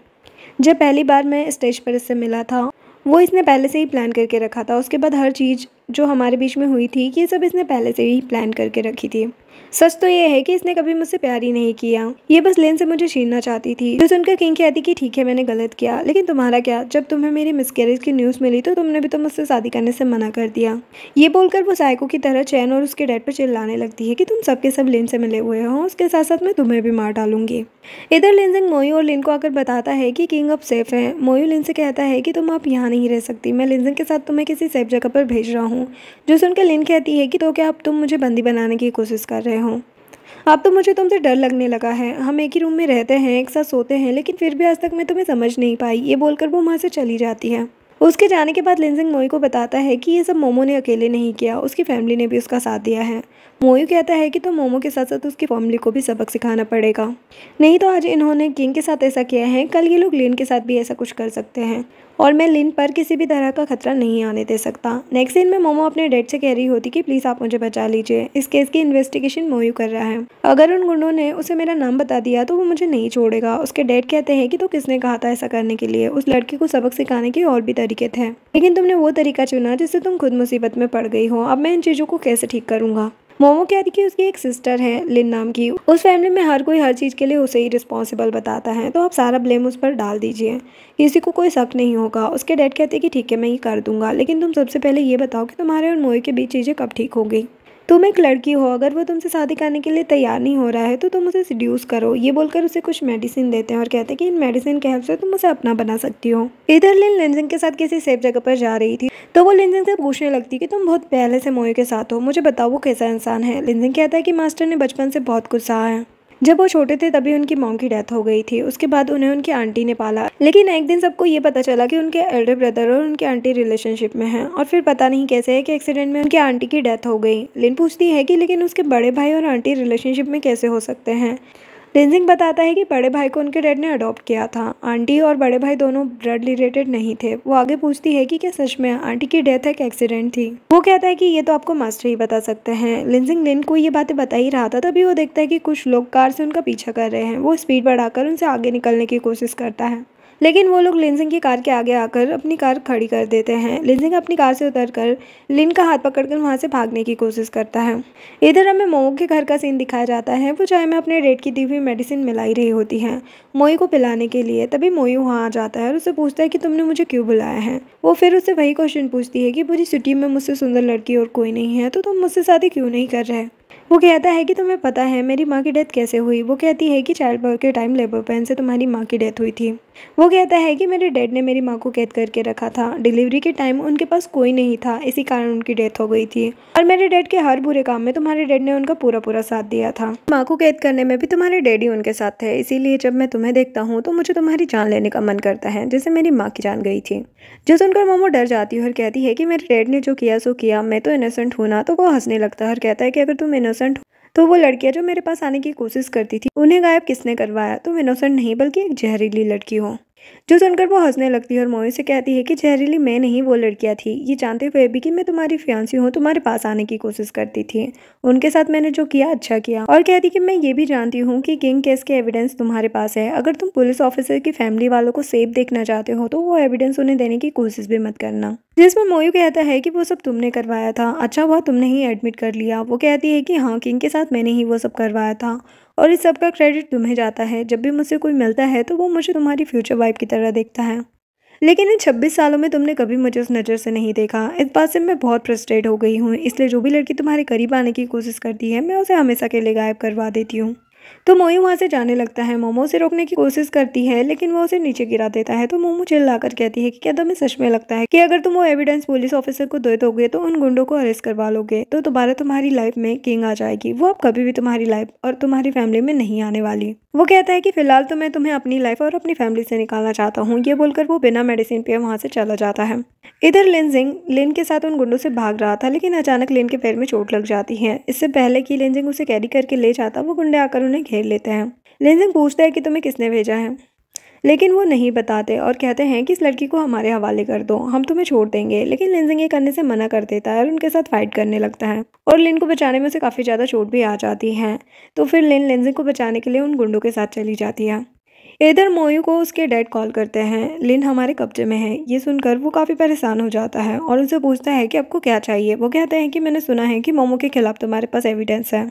जब पहली बार मैं स्टेज पर इससे मिला था वो इसने पहले से ही प्लान करके रखा था उसके बाद हर चीज़ जो हमारे बीच में हुई थी ये सब इसने पहले से ही प्लान करके रखी थी सच तो ये है कि इसने कभी मुझसे प्यार ही नहीं किया ये बस लेन से मुझे छीनना चाहती थी जो सुनकर किंग कहती कि ठीक है मैंने गलत किया लेकिन तुम्हारा क्या जब तुम्हें मेरी मिसकैरेज की न्यूज़ मिली तो तुमने भी तो मुझसे शादी करने से मना कर दिया ये बोलकर वो सायको की तरह चैन और उसके डैड पर चिल्लाने लगती है कि तुम सबके सब लेन से मिले हुए हो उसके साथ साथ मैं तुम्हें भी मार डालूंगी इधर लेनजिंग मोयू और लिन को आकर बताता है कि किंग अब सेफ है मोयू लिन से कहता है कि तुम आप यहाँ नहीं रह सकती मैं लेनजिंग के साथ तुम्हें किसी सेफ जगह पर भेज रहा हूँ हूँ जो सुनकर लिन कहती है कि तो क्या अब तुम मुझे बंदी बनाने की कोशिश कर रहे हो अब तो मुझे तुमसे डर लगने लगा है हम एक ही रूम में रहते हैं एक साथ सोते हैं लेकिन फिर भी आज तक मैं तुम्हें समझ नहीं पाई ये बोलकर वो वहाँ से चली जाती है उसके जाने के बाद लिनसिंग मोई को बताता है कि ये सब मोमो ने अकेले नहीं किया उसकी फैमिली ने भी उसका साथ दिया है मोयू कहता है कि तो मोमो के साथ साथ उसकी फैमिली को भी सबक सिखाना पड़ेगा नहीं तो आज इन्होंने किंग के साथ ऐसा किया है कल ये लोग लिन के साथ भी ऐसा कुछ कर सकते हैं और मैं लिन पर किसी भी तरह का खतरा नहीं आने दे सकता नेक्स्ट दिन में मोमो अपने डेड से कह रही होती कि प्लीज़ आप मुझे बचा लीजिए इस केस की इन्वेस्टिगेशन मोयू कर रहा है अगर उन गुंडों ने उसे मेरा नाम बता दिया तो वो मुझे नहीं छोड़ेगा उसके डैड कहते हैं कि तो किसने कहा था ऐसा करने के लिए उस लड़की को सबक सिखाने के और भी तरीके थे लेकिन तुमने वो तरीका चुना जिससे तुम खुद मुसीबत में पड़ गई हो अब मैं इन चीज़ों को कैसे ठीक करूँगा मोमो कैरी की उसकी एक सिस्टर है लिन नाम की उस फैमिली में हर कोई हर चीज़ के लिए उसे ही रिस्पॉन्सिबल बताता है तो आप सारा ब्लेम उस पर डाल दीजिए किसी को कोई शक नहीं होगा उसके डैड कहते हैं कि ठीक है मैं ये कर दूंगा लेकिन तुम सबसे पहले ये बताओ कि तुम्हारे और मोए के बीच चीज़ें कब ठीक हो गई तुम एक लड़की हो अगर वो तुमसे शादी करने के लिए तैयार नहीं हो रहा है तो तुम उसे सड्यूस करो ये बोलकर उसे कुछ मेडिसिन देते हैं और कहते हैं कि इन मेडिसिन के हेल्प से तुम उसे अपना बना सकती हो इधर लिन लेंजिंग के साथ किसी सेफ जगह पर जा रही थी तो वो लिंजिंग से पूछने लगती कि तुम बहुत पहले से मोयू के साथ हो मुझे बताओ वो कैसा इंसान है लिंजिंग कहता है कि मास्टर ने बचपन से बहुत कुछ सहा है जब वो छोटे थे तभी उनकी मॉम की डेथ हो गई थी उसके बाद उन्हें उनकी आंटी ने पाला लेकिन एक दिन सबको ये पता चला कि उनके एल्डर ब्रदर और उनकी आंटी रिलेशनशिप में है और फिर पता नहीं कैसे है कि एक्सीडेंट में उनकी आंटी की डेथ हो गई लिन पूछती है कि लेकिन उसके बड़े भाई और आंटी रिलेशनशिप में कैसे हो सकते हैं डेंजिंग बताता है कि बड़े भाई को उनके डैड ने अडॉप्ट किया था आंटी और बड़े भाई दोनों ब्लड रिलेटेड नहीं थे वो आगे पूछती है कि क्या सच में आंटी की डेथ एक एक्सीडेंट थी वो कहता है कि ये तो आपको मास्टर ही बता सकते हैं लिंजिंग लिन को ये बातें बता ही रहा था तभी वो देखता है कि कुछ लोग कार से उनका पीछा कर रहे हैं वो स्पीड बढ़ाकर उनसे आगे निकलने की कोशिश करता है लेकिन वो लोग लिनजिंग की कार के आगे आकर अपनी कार खड़ी कर देते हैं लिनजिंग अपनी कार से उतर कर लिन का हाथ पकड़कर वहाँ से भागने की कोशिश करता है इधर हमें मोमो के घर का सीन दिखाया जाता है वो चाय में अपने रेड की दी हुई मेडिसिन मिलाई रही होती है मोई को पिलाने के लिए तभी मोई वहाँ आ जाता है और उसे पूछता है कि तुमने मुझे क्यों बुलाया है वो फिर उससे वही क्वेश्चन पूछती है कि पूरी सिटी में मुझसे सुंदर लड़की और कोई नहीं है तो तुम मुझसे शादी क्यों नहीं कर रहे वो कहता है कि तुम्हें पता है मेरी माँ की डेथ कैसे हुई वो कहती है कि चाइल्ड बर्थ के टाइम लेबर पेन से तुम्हारी माँ की डेथ हुई थी वो कहता है कि मेरे डैड ने मेरी माँ को कैद करके रखा था डिलीवरी के टाइम उनके पास कोई नहीं था इसी कारण उनकी डेथ हो गई थी और मेरे डैड के हर बुरे काम में तुम्हारे डैड ने उनका पूरा पूरा साथ दिया था माँ को कैद करने में भी तुम्हारे डैडी उनके साथ थे इसीलिए जब मैं तुम्हें देखता हूँ तो मुझे तुम्हारी जान लेने का मन करता है जैसे मेरी माँ की जान गई थी जो सुनकर मोमो डर जाती है और कहती है कि मेरे डैड ने जो किया सो किया मैं तो इनोसेंट हूँ ना तो वो हंसने लगता है और कहता है कि अगर तुम इनोसेंट इनोसेंट तो वो लड़कियाँ जो मेरे पास आने की कोशिश करती थी उन्हें गायब किसने करवाया तुम इनोसेंट नहीं बल्कि एक जहरीली लड़की हो जो सुनकर वो हंसने लगती है और मोहित से कहती है कि जहरीली मैं नहीं वो लड़कियाँ थी ये जानते हुए भी कि मैं तुम्हारी फ्यांसी हूँ तुम्हारे पास आने की कोशिश करती थी उनके साथ मैंने जो किया अच्छा किया और कहती कि मैं ये भी जानती हूँ कि किंग केस के एविडेंस तुम्हारे पास है अगर तुम पुलिस ऑफिसर की फैमिली वालों को सेफ देखना चाहते हो तो वो एविडेंस उन्हें देने की कोशिश भी मत करना जिसमें मोयू कहता है कि वो सब तुमने करवाया था अच्छा हुआ तुमने ही एडमिट कर लिया वो कहती है कि हाँ किंग के साथ मैंने ही वो सब करवाया था और इस सब का क्रेडिट तुम्हें जाता है जब भी मुझसे कोई मिलता है तो वो मुझे तुम्हारी फ्यूचर वाइफ की तरह देखता है लेकिन इन छब्बीस सालों में तुमने कभी मुझे उस नज़र से नहीं देखा इस बात से मैं बहुत फ्रस्ट्रेट हो गई हूँ इसलिए जो भी लड़की तुम्हारे करीब आने की कोशिश करती है मैं उसे हमेशा के लिए गायब करवा देती हूँ तो मोई वहाँ से जाने लगता है मोमो उसे रोकने की कोशिश करती है लेकिन वो उसे नीचे गिरा देता है तो मोमो चिल्लाकर कहती है कि क्या तुम्हें सच में लगता है कि अगर तुम वो एविडेंस पुलिस ऑफिसर को दे दोगे तो उन गुंडों को अरेस्ट करवा लोगे तो दोबारा तुम्हारी लाइफ में किंग आ जाएगी वो अब कभी भी तुम्हारी लाइफ और तुम्हारी फैमिली में नहीं आने वाली वो कहता है कि फिलहाल तो मैं तुम्हें अपनी लाइफ और अपनी फैमिली से निकालना चाहता हूँ ये बोलकर वो बिना मेडिसिन पे वहाँ से चला जाता है इधर लेंजिंग लेन के साथ उन गुंडों से भाग रहा था लेकिन अचानक लेन के पैर में चोट लग जाती है इससे पहले कि लेंजिंग उसे कैरी करके ले जाता वो गुंडे आकर उन्हें घेर लेते हैं लेनजिंग पूछता है कि तुम्हें किसने भेजा है लेकिन वो नहीं बताते और कहते हैं कि इस लड़की को हमारे हवाले कर दो हम तुम्हें छोड़ देंगे लेकिन लिनजिंग ये करने से मना कर देता है और उनके साथ फाइट करने लगता है और लिन को बचाने में उसे काफ़ी ज़्यादा चोट भी आ जाती है तो फिर लिन लिनजिंग को बचाने के लिए उन गुंडों के साथ चली जाती है इधर मोयू को उसके डैड कॉल करते हैं लिन हमारे कब्जे में है ये सुनकर वो काफ़ी परेशान हो जाता है और उनसे पूछता है कि आपको क्या चाहिए वो कहते हैं कि मैंने सुना है कि मोमो के खिलाफ तुम्हारे पास एविडेंस है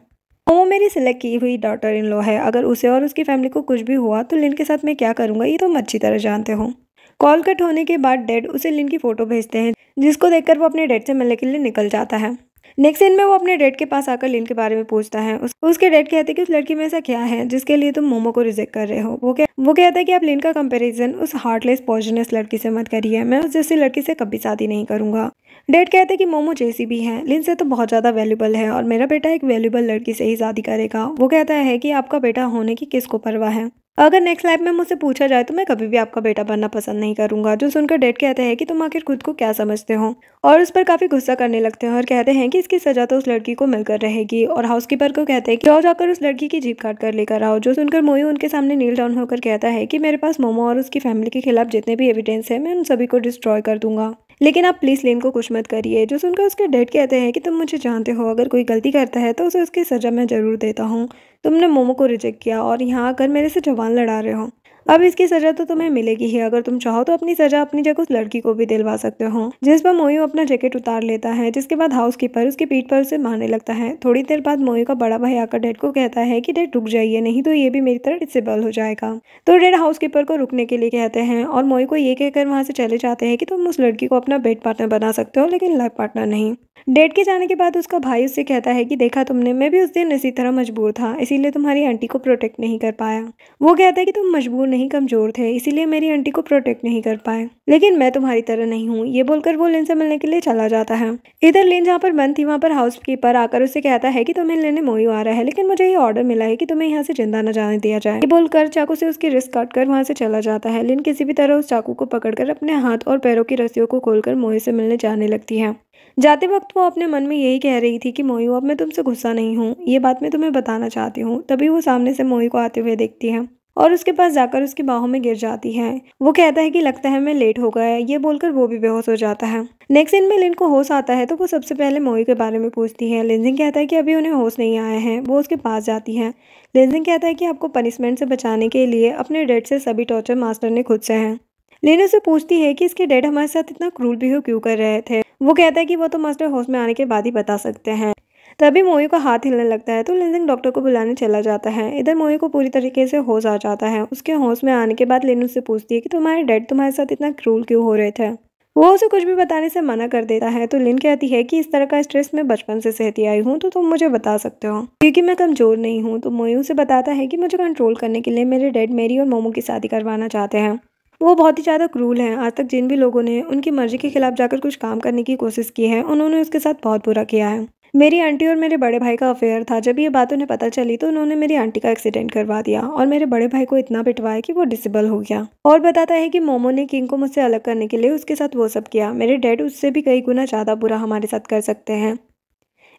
वो मेरी सिलेक्ट की हुई डॉटर इन लो है अगर उसे और उसकी फैमिली को कुछ भी हुआ तो लिन के साथ मैं क्या करूँगा ये तुम अच्छी तरह जानते हो कॉल कट होने के बाद डेड उसे लिन की फ़ोटो भेजते हैं जिसको देखकर वो अपने डेड से मिलने के लिए निकल जाता है नेक्स्ट दिन में वो अपने डेड के पास आकर लिन के बारे में पूछता है उस, उसके डेड कहते हैं कि उस लड़की में ऐसा क्या है जिसके लिए तुम मोमो को रिजेक्ट कर रहे हो वो कह, वो कहता है कि आप लिन का कंपैरिजन उस हार्टलेस पॉजनस लड़की से मत करिए मैं उस जैसी लड़की से कभी शादी नहीं करूंगा डेट कहते कि मोमो जैसी भी हैं लिन से तो बहुत ज़्यादा वैल्यूबल है और मेरा बेटा एक वैल्यूबल लड़की से ही शादी करेगा वो कहता है कि आपका बेटा होने की किसको परवाह है अगर नेक्स्ट लाइफ में मुझसे पूछा जाए तो मैं कभी भी आपका बेटा बनना पसंद नहीं करूंगा जो सुनकर डेट कहते हैं कि तुम आखिर खुद को क्या समझते हो और उस पर काफी गुस्सा करने लगते हैं और कहते हैं कि इसकी सजा तो उस लड़की को मिलकर रहेगी और हाउसकीपर को कहते हैं कि और जाकर उस लड़की की जीप काट कर लेकर आओ जो सुनकर मोयू उनके सामने नील डाउन होकर कहता है की मेरे पास मोमो और उसकी फैमिली के खिलाफ जितने भी एविडेंस है मैं उन सभी को डिस्ट्रॉय कर दूंगा लेकिन आप प्लीज़ लेन को कुछ मत करिए जो सुनकर उसके डैड कहते हैं कि तुम मुझे जानते हो अगर कोई गलती करता है तो उसे उसकी सज़ा मैं ज़रूर देता हूँ तुमने मोमो को रिजेक्ट किया और यहाँ आकर मेरे से जवान लड़ा रहे हो अब इसकी सजा तो तुम्हें मिलेगी ही अगर तुम चाहो तो अपनी सजा अपनी जगह उस लड़की को भी दिलवा सकते हो जिस पर मोयू अपना जैकेट उतार लेता है जिसके बाद हाउस कीपर उसकी पीठ पर उसे मारने लगता है थोड़ी देर बाद मोयू का बड़ा भाई आकर डेड को कहता है कि डेड रुक जाइए नहीं तो ये भी मेरी तरह डिसेबल हो जाएगा तो डेड हाउस कीपर को रुकने के लिए कहते हैं और मोयू को ये कहकर वहाँ से चले जाते हैं कि तुम उस लड़की को अपना बेड पार्टनर बना सकते हो लेकिन लाइफ पार्टनर नहीं डेट के जाने के बाद उसका भाई उससे कहता है कि देखा तुमने मैं भी उस दिन इसी तरह मजबूर था इसीलिए तुम्हारी आंटी को प्रोटेक्ट नहीं कर पाया वो कहता है कि तुम मजबूर नहीं कमजोर थे इसीलिए मेरी आंटी को प्रोटेक्ट नहीं कर पाए लेकिन मैं तुम्हारी तरह नहीं हूँ ये बोलकर वो लिन से मिलने के लिए चला जाता है इधर लिन जहाँ पर बंद थी वहाँ पर हाउस कीपर आकर उससे कहता है की तुम्हें लेने मोयू आ रहा है लेकिन मुझे ये ऑर्डर मिला है की तुम्हें यहाँ से जिंदा न जाने दिया जाए ये बोलकर चाकू से उसकी रिस्क काट कर वहाँ से चला जाता है लिन किसी भी तरह उस चाकू को पकड़ अपने हाथ और पैरों की रस्सियों को खोलकर मोए से मिलने जाने लगती है जाते वक्त वो अपने मन में यही कह रही थी कि मोयू अब मैं तुमसे गुस्सा नहीं हूँ ये बात मैं तुम्हें बताना चाहती हूँ तभी वो सामने से मोयू को आते हुए देखती है और उसके पास जाकर उसकी बाहों में गिर जाती है वो कहता है कि लगता है मैं लेट हो गया ये बोलकर वो भी बेहोश हो जाता है नेक्स्ट दिन में लिन को होश आता है तो वो सबसे पहले मोई के बारे में पूछती है लिनजिंग कहता है कि अभी उन्हें होश नहीं आया है वो उसके पास जाती है लेंजिंग कहता है कि आपको पनिशमेंट से बचाने के लिए अपने डेट से सभी टॉर्चर मास्टर ने खुद से हैं लेना से पूछती है कि इसके डैड हमारे साथ इतना क्रूर बिहेव क्यों कर रहे थे वो कहता है कि वो तो मास्टर हाउस में आने के बाद ही बता सकते हैं तभी मोयू का हाथ हिलने लगता है तो लेनसिंग डॉक्टर को बुलाने चला जाता है इधर मोयू को पूरी तरीके से होश आ जाता है उसके होश में आने के बाद लेनू से पूछती है कि तुम्हारे डैड तुम्हारे साथ इतना क्रूल क्यों हो रहे थे वो उसे कुछ भी बताने से मना कर देता है तो लिन कहती है कि इस तरह का स्ट्रेस मैं बचपन से सहती आई हूँ तो तुम मुझे बता सकते हो क्योंकि मैं कमज़ोर नहीं हूँ तो मोयू से बताता है कि मुझे कंट्रोल करने के लिए मेरे डैड मेरी और मोमो की शादी करवाना चाहते हैं वो बहुत ही ज़्यादा क्रूल हैं आज तक जिन भी लोगों ने उनकी मर्जी के खिलाफ जाकर कुछ काम करने की कोशिश की है उन्होंने उसके साथ बहुत बुरा किया है मेरी आंटी और मेरे बड़े भाई का अफेयर था जब ये बात उन्हें पता चली तो उन्होंने मेरी आंटी का एक्सीडेंट करवा दिया और मेरे बड़े भाई को इतना पिटवाया कि वो डिसेबल हो गया और बताता है कि मोमो ने किंग को मुझसे अलग करने के लिए उसके साथ वो सब किया मेरे डैड उससे भी कई गुना ज़्यादा बुरा हमारे साथ कर सकते हैं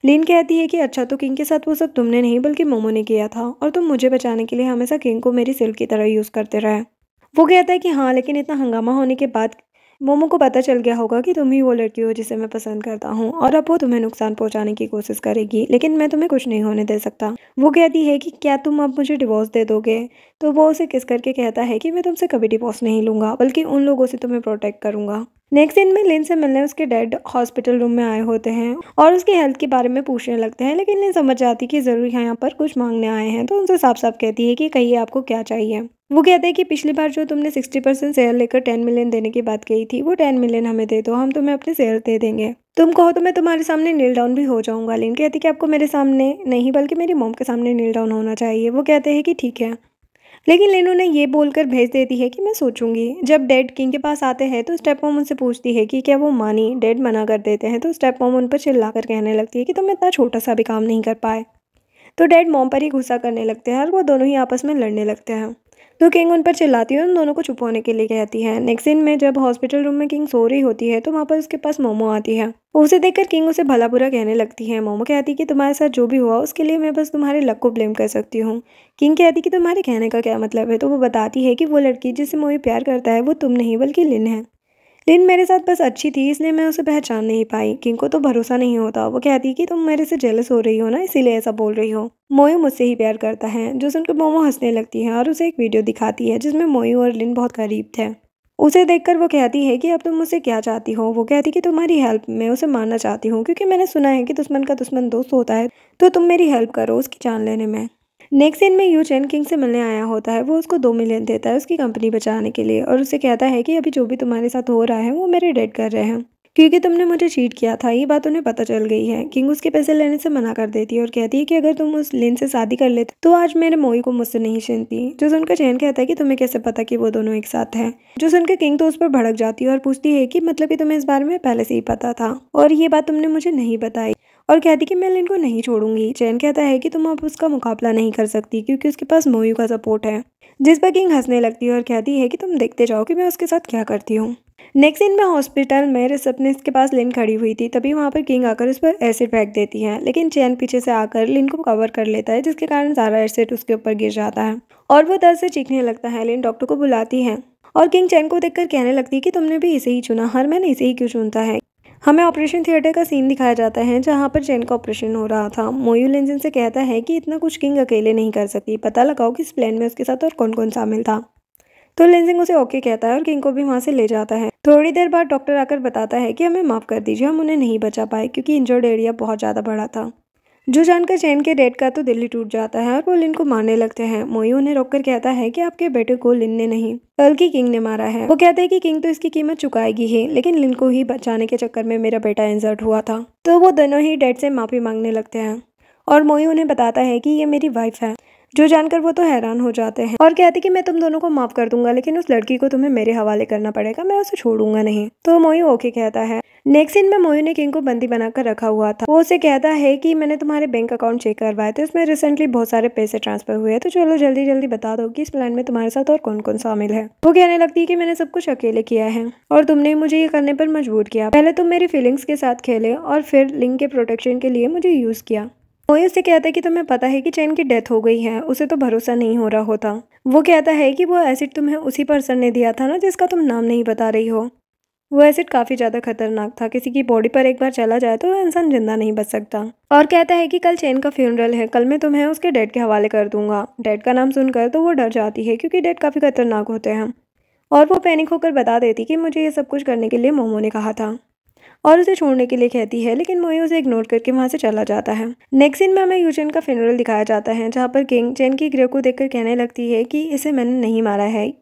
लीन कहती है कि अच्छा तो किंग के साथ वो सब तुमने नहीं बल्कि मोमो ने किया था और तुम मुझे बचाने के लिए हमेशा किंग को मेरी सिल्क की तरह यूज़ करते रहे वो कहता है कि हाँ लेकिन इतना हंगामा होने के बाद मोमो को पता चल गया होगा कि तुम ही वो लड़की हो जिसे मैं पसंद करता हूँ और अब वो तुम्हें नुकसान पहुँचाने की कोशिश करेगी लेकिन मैं तुम्हें कुछ नहीं होने दे सकता वो कहती है कि क्या तुम अब मुझे डिवोर्स दे दोगे तो वो उसे किस करके कहता है कि मैं तुमसे कभी डिवोर्स नहीं लूँगा बल्कि उन लोगों से तुम्हें प्रोटेक्ट करूँगा नेक्स्ट दिन में लिन से मिलने उसके डैड हॉस्पिटल रूम में आए होते हैं और उसकी हेल्थ के बारे में पूछने लगते हैं लेकिन लिन समझ जाती कि ज़रूर यहाँ पर कुछ मांगने आए हैं तो उनसे साफ साफ कहती है कि कहिए आपको क्या चाहिए वो कहते हैं कि पिछली बार जो तुमने सिक्सटी परसेंट शेयर लेकर टेन मिलियन देने की बात कही थी वो टेन मिलियन हमें दे दो हम तुम्हें अपने शेयर दे देंगे तुम कहो तो मैं तुम्हारे सामने नील डाउन भी हो जाऊंगा लेकिन कहती है कि आपको मेरे सामने नहीं बल्कि मेरी मोम के सामने नील डाउन होना चाहिए वो कहते हैं कि ठीक है लेकिन लेनो ने ये बोलकर भेज देती है कि मैं सोचूंगी जब डेड किंग के पास आते हैं तो स्टेप मोम उनसे पूछती है कि क्या वो मानी डेड मना कर देते हैं तो स्टेप मोम उन पर चिल्ला कर कहने लगती है कि तुम इतना छोटा सा भी काम नहीं कर पाए तो डैड मोम पर ही गुस्सा करने लगते हैं और वो दोनों ही आपस में लड़ने लगते हैं तो किंग उन पर चिल्लाती है उन दोनों को छुपाने के लिए कहती है नेक्स्ट दिन में जब हॉस्पिटल रूम में किंग सो रही होती है तो वहाँ पर उसके पास मोमो आती है उसे देखकर किंग उसे भला बुरा कहने लगती है मोमो कहती है कि तुम्हारे साथ जो भी हुआ उसके लिए मैं बस तुम्हारे लक को ब्लेम कर सकती हूँ किंग कहती कि तुम्हारे कहने का क्या मतलब है तो वो बताती है कि वो लड़की जिससे मोई प्यार करता है वो तुम नहीं बल्कि लिन है लिन मेरे साथ बस अच्छी थी इसलिए मैं उसे पहचान नहीं पाई किंको तो भरोसा नहीं होता वो कहती कि तुम मेरे से जेलस हो रही हो ना इसीलिए ऐसा बोल रही हो मोयू मुझसे ही प्यार करता है जो सुनकर मोमो हंसने लगती है और उसे एक वीडियो दिखाती है जिसमें मोयू और लिन बहुत करीब थे उसे देखकर वो कहती है कि अब तुम मुझसे क्या चाहती हो वो कहती कि तुम्हारी हेल्प मैं उसे मारना चाहती हूँ क्योंकि मैंने सुना है कि दुश्मन का दुश्मन दोस्त होता है तो तुम मेरी हेल्प करो उसकी जान लेने में नेक्स्ट सीन में यू चैन किंग से मिलने आया होता है वो उसको दो मिलियन देता है उसकी कंपनी बचाने के लिए और उसे कहता है कि अभी जो भी तुम्हारे साथ हो रहा है वो मेरे डेड कर रहे हैं क्योंकि तुमने मुझे चीट किया था ये बात उन्हें पता चल गई है किंग उसके पैसे लेने से मना कर देती है और कहती है कि अगर तुम उस लिन से शादी कर लेते तो आज मेरे मोई को मुझसे नहीं छीनती जो सुनकर चैन कहता है कि तुम्हें कैसे पता कि वो दोनों एक साथ हैं जो सुनकर किंग तो उस पर भड़क जाती है और पूछती है कि मतलब कि तुम्हें इस बारे में पहले से ही पता था और ये बात तुमने मुझे नहीं बताई और कहती कि मैं इनको नहीं छोड़ूंगी चैन कहता है कि तुम अब उसका मुकाबला नहीं कर सकती क्योंकि उसके पास मोयू का सपोर्ट है जिस पर किंग हंसने लगती है और कहती है कि तुम देखते जाओ कि मैं उसके साथ क्या करती हूँ नेक्स्ट दिन मैं हॉस्पिटल में रिसेप्शनिस्ट के पास लिन खड़ी हुई थी तभी वहाँ पर किंग आकर उस पर एसिड फेंक देती है लेकिन चैन पीछे से आकर लिन को कवर कर लेता है जिसके कारण सारा एसिड उसके ऊपर गिर जाता है और वो दर्द से चीखने लगता है लिन डॉक्टर को बुलाती है और किंग चैन को देखकर कहने लगती है कि तुमने भी इसे ही चुना हर मैन इसे ही क्यों चुनता है हमें ऑपरेशन थिएटर का सीन दिखाया जाता है जहाँ पर जैन का ऑपरेशन हो रहा था मोयू लिंजन से कहता है कि इतना कुछ किंग अकेले नहीं कर सकती पता लगाओ कि इस प्लान में उसके साथ और कौन कौन शामिल था तो लेंजिंग उसे ओके कहता है और किंग को भी वहाँ से ले जाता है थोड़ी देर बाद डॉक्टर आकर बताता है कि हमें माफ़ कर दीजिए हम उन्हें नहीं बचा पाए क्योंकि इंजर्ड एरिया बहुत ज़्यादा बड़ा था जो जानकर चैन के डैड का तो दिल्ली टूट जाता है और वो लिन को मारने लगते हैं मोयू उन्हें रोककर कहता है कि आपके बेटे को लिन ने नहीं बल्कि किंग ने मारा है वो कहते हैं कि किंग तो इसकी कीमत चुकाएगी ही लेकिन लिन को ही बचाने के चक्कर में मेरा बेटा इंजर्ट हुआ था तो वो दोनों ही डैड से माफ़ी मांगने लगते हैं और मोयू उन्हें बताता है कि ये मेरी वाइफ है जो जानकर वो तो हैरान हो जाते हैं और कहते कि मैं तुम दोनों को माफ कर दूंगा लेकिन उस लड़की को तुम्हें मेरे हवाले करना पड़ेगा मैं उसे छोड़ूंगा नहीं तो मोयू ओके कहता है नेक्स्ट सीन में मोयू ने किंग को बंदी बनाकर रखा हुआ था वो उसे कहता है कि मैंने तुम्हारे बैंक अकाउंट चेक करवाए थे उसमें रिसेंटली बहुत सारे पैसे ट्रांसफर हुए तो चलो जल्दी जल्दी बता दो कि इस प्लान में तुम्हारे साथ और कौन कौन शामिल है वो कहने लगती है कि मैंने सब कुछ अकेले किया है और तुमने मुझे ये करने पर मजबूर किया पहले तुम मेरी फीलिंग्स के साथ खेले और फिर लिंक के प्रोटेक्शन के लिए मुझे यूज किया मोया उसे कहता है कि तुम्हें पता है कि चैन की डेथ हो गई है उसे तो भरोसा नहीं हो रहा होता वो कहता है कि वो एसिड तुम्हें उसी पर्सन ने दिया था ना जिसका तुम नाम नहीं बता रही हो वो एसिड काफ़ी ज़्यादा खतरनाक था किसी की बॉडी पर एक बार चला जाए तो वह इंसान जिंदा नहीं बच सकता और कहता है कि कल चैन का फ्यूनरल है कल मैं तुम्हें उसके डैड के हवाले कर दूंगा डैड का नाम सुनकर तो वो डर जाती है क्योंकि डैड काफ़ी खतरनाक होते हैं और वो पैनिक होकर बता देती कि मुझे ये सब कुछ करने के लिए मोमो ने कहा था और उसे छोड़ने के लिए कहती है लेकिन मोई उसे इग्नोर करके वहाँ से चला जाता है नेक्स्ट सीन में हमें यूजेन का फिनरल दिखाया जाता है जहाँ पर किंग चैन की ग्रह को देखकर कहने लगती है कि इसे मैंने नहीं मारा है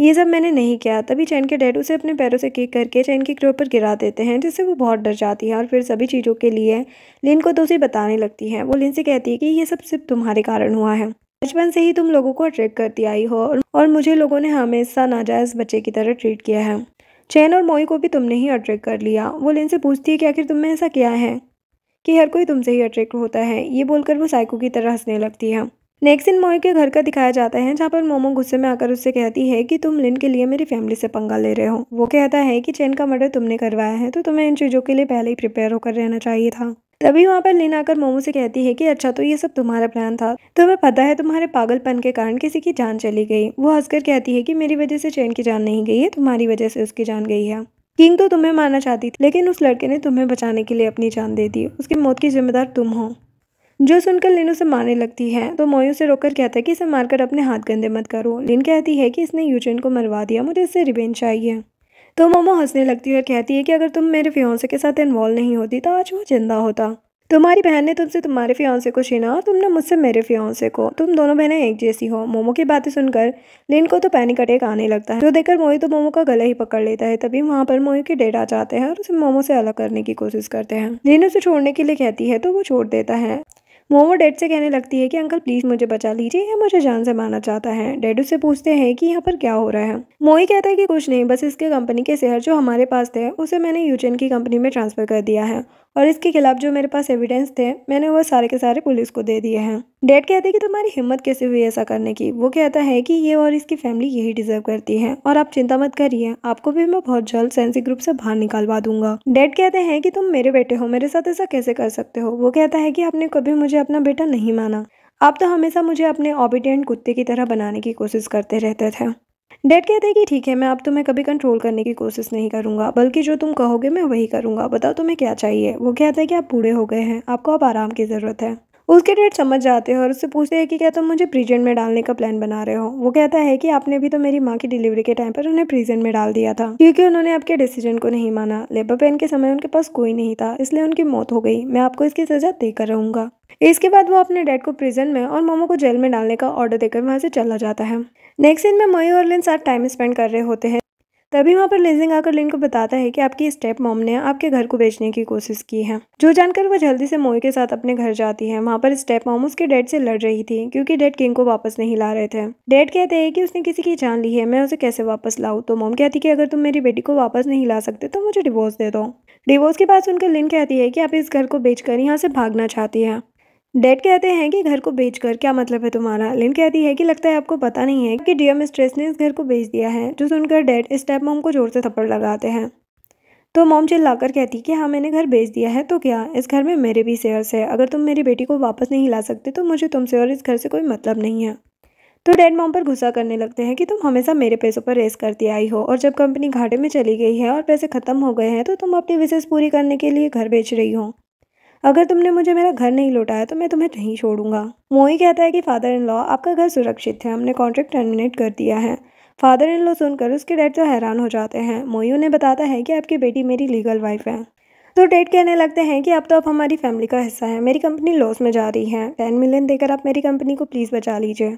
ये सब मैंने नहीं किया तभी चैन के डैड उसे अपने पैरों से किक करके चैन की ग्रह पर गिरा देते हैं जिससे वो बहुत डर जाती है और फिर सभी चीज़ों के लिए लिन को दोषी तो बताने लगती है वो लिन से कहती है कि ये सब सिर्फ तुम्हारे कारण हुआ है बचपन से ही तुम लोगों को अट्रैक्ट करती आई हो और मुझे लोगों ने हमेशा नाजायज़ बच्चे की तरह ट्रीट किया है चैन और मोई को भी तुमने ही अट्रैक्ट कर लिया वो लिन से पूछती है कि आखिर तुमने ऐसा किया है कि हर कोई तुमसे ही अट्रैक्ट होता है ये बोलकर वो साइको की तरह हंसने लगती है नेक्स्ट इन मोई के घर का दिखाया जाता है जहाँ पर मोमो गुस्से में आकर उससे कहती है कि तुम लिन के लिए मेरी फैमिली से पंगा ले रहे हो वो कहता है कि चैन का मर्डर तुमने करवाया है तो तुम्हें इन चीज़ों के लिए पहले ही प्रिपेयर होकर रहना चाहिए था तभी वहाँ पर लिन आकर मोमो से कहती है कि अच्छा तो ये सब तुम्हारा प्लान था तुम्हें हमें पता है तुम्हारे पागलपन के कारण किसी की जान चली गई वो हंसकर कहती है कि मेरी वजह से चैन की जान नहीं गई है तुम्हारी वजह से उसकी जान गई है किंग तो तुम्हें मारना चाहती थी लेकिन उस लड़के ने तुम्हें बचाने के लिए अपनी जान दे दी उसकी मौत की जिम्मेदार तुम हो जो सुनकर लिन उसे मारने लगती है तो मोयू से रोककर कहता है कि इसे मारकर अपने हाथ गंदे मत करो लिन कहती है कि इसने यूजन को मरवा दिया मुझे इससे रिवेंज चाहिए तो मोमो हंसने लगती है और कहती है कि अगर तुम मेरे फ्योंसे के साथ इन्वॉल्व नहीं होती तो आज वो जिंदा होता तुम्हारी बहन ने तुमसे तुम्हारे फ्योंसे को छीना और तुमने मुझसे मेरे फ्योंसे को तुम दोनों बहनें एक जैसी हो मोमो की बातें सुनकर लिन को तो पैनिक अटैक आने लगता है जो देखकर मोई तो मोमो का गला ही पकड़ लेता है तभी वहां पर मोई के डेड आ जाते हैं और उसे मोमो से अलग करने की कोशिश करते हैं लिन उसे छोड़ने के लिए कहती है तो वो छोड़ देता है मोमो डेड से कहने लगती है कि अंकल प्लीज़ मुझे बचा लीजिए या मुझे जान से मारना चाहता है डेड उससे पूछते हैं कि यहाँ पर क्या हो रहा है मोई कहता है कि कुछ नहीं बस इसके कंपनी के शेयर जो हमारे पास थे उसे मैंने यूचन की कंपनी में ट्रांसफ़र कर दिया है और इसके खिलाफ जो मेरे पास एविडेंस थे मैंने वो सारे के सारे पुलिस को दे दिए हैं डेड कहते हैं कि तुम्हारी हिम्मत कैसे हुई ऐसा करने की वो कहता है कि ये और इसकी फैमिली यही डिजर्व करती है और आप चिंता मत करिए आपको भी मैं बहुत जल्द सेंसी ग्रुप से बाहर निकालवा दूंगा डेड कहते हैं कि तुम मेरे बेटे हो मेरे साथ ऐसा कैसे कर सकते हो वो कहता है कि आपने कभी मुझे अपना बेटा नहीं माना आप तो हमेशा मुझे अपने ऑबिडेंट कुत्ते की तरह बनाने की कोशिश करते रहते थे डैड कहते हैं कि ठीक है मैं अब तुम्हें कभी कंट्रोल करने की कोशिश नहीं करूंगा बल्कि जो तुम कहोगे मैं वही करूंगा बताओ तुम्हें क्या चाहिए वो कहता है कि आप बूढ़े हो गए हैं आपको अब आराम की ज़रूरत है उसके डेट समझ जाते हैं और उससे पूछते हैं कि क्या तुम तो मुझे प्रिजेंट में डालने का प्लान बना रहे हो वो कहता है कि आपने भी तो मेरी माँ की डिलीवरी के टाइम पर उन्हें प्रिजेंट में डाल दिया था क्योंकि उन्होंने आपके डिसीजन को नहीं माना लेबर पेन के समय उनके पास कोई नहीं था इसलिए उनकी मौत हो गई मैं आपको इसकी सजा देकर रहूंगा इसके बाद वो अपने डैड को प्रिजन में और मोमो को जेल में डालने का ऑर्डर देकर वहाँ से चला जाता है नेक्स्ट दिन में मई और लिन साथ टाइम स्पेंड कर रहे होते हैं तभी वहाँ पर लेजिंग आकर लिन को बताता है कि आपकी स्टेप मॉम ने आपके घर को बेचने की कोशिश की है जो जानकर वो जल्दी से मोई के साथ अपने घर जाती है वहाँ पर स्टेप मॉम उसके डैड से लड़ रही थी क्योंकि डैड किंग को वापस नहीं ला रहे थे डैड कहते हैं कि उसने किसी की जान ली है मैं उसे कैसे वापस लाऊँ तो मोम कहती की अगर तुम मेरी बेटी को वापस नहीं ला सकते तो मुझे डिवोर्स दे दो डिवोर्स के बाद सुनकर लिन कहती है की आप इस घर को बेचकर यहाँ से भागना चाहती है डेड कहते हैं कि घर को बेचकर क्या मतलब है तुम्हारा लिन कहती है कि लगता है आपको पता नहीं है कि डीएम स्ट्रेस ने इस घर को बेच दिया है जो सुनकर डेड स्टेप मोम को जोर से थप्पड़ लगाते हैं तो मोम चिल्लाकर कहती कि हाँ मैंने घर बेच दिया है तो क्या इस घर में मेरे भी शेयर्स है अगर तुम मेरी बेटी को वापस नहीं ला सकते तो मुझे तुमसे और इस घर से कोई मतलब नहीं है तो डैड मॉम पर गुस्सा करने लगते हैं कि तुम हमेशा मेरे पैसों पर रेस करती आई हो और जब कंपनी घाटे में चली गई है और पैसे खत्म हो गए हैं तो तुम अपनी विशेष पूरी करने के लिए घर बेच रही हो अगर तुमने मुझे मेरा घर नहीं लौटाया तो मैं तुम्हें नहीं छोड़ूंगा मोई कहता है कि फादर इन लॉ आपका घर सुरक्षित है हमने कॉन्ट्रैक्ट टर्मिनेट कर दिया है फादर इन लॉ सुनकर उसके डैड तो हैरान हो जाते हैं मोई उन्हें बताता है कि आपकी बेटी मेरी लीगल वाइफ है तो डेड कहने लगते हैं कि अब तो आप हमारी फैमिली का हिस्सा है मेरी कंपनी लॉस में जा रही है टेन मिलियन देकर आप मेरी कंपनी को प्लीज़ बचा लीजिए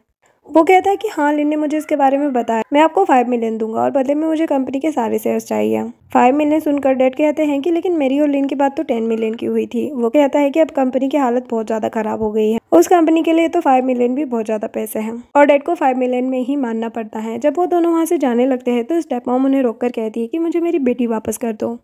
वो कहता है कि हाँ लिन ने मुझे इसके बारे में बताया मैं आपको फाइव मिलियन दूंगा और बदले में मुझे कंपनी के सारे शेयर चाहिए फाइव मिलियन सुनकर डेड कहते हैं कि लेकिन मेरी और लिन की बात तो टेन मिलियन की हुई थी वो कहता है कि अब कंपनी की हालत बहुत ज्यादा खराब हो गई है उस कंपनी के लिए तो फाइव मिलियन भी बहुत ज्यादा पैसे है और डेड को फाइव मिलियन में ही मानना पड़ता है जब वो दोनों वहाँ से जाने लगते हैं तो स्टेप मॉम उन्हें रोक कहती है की मुझे मेरी बेटी वापस कर दो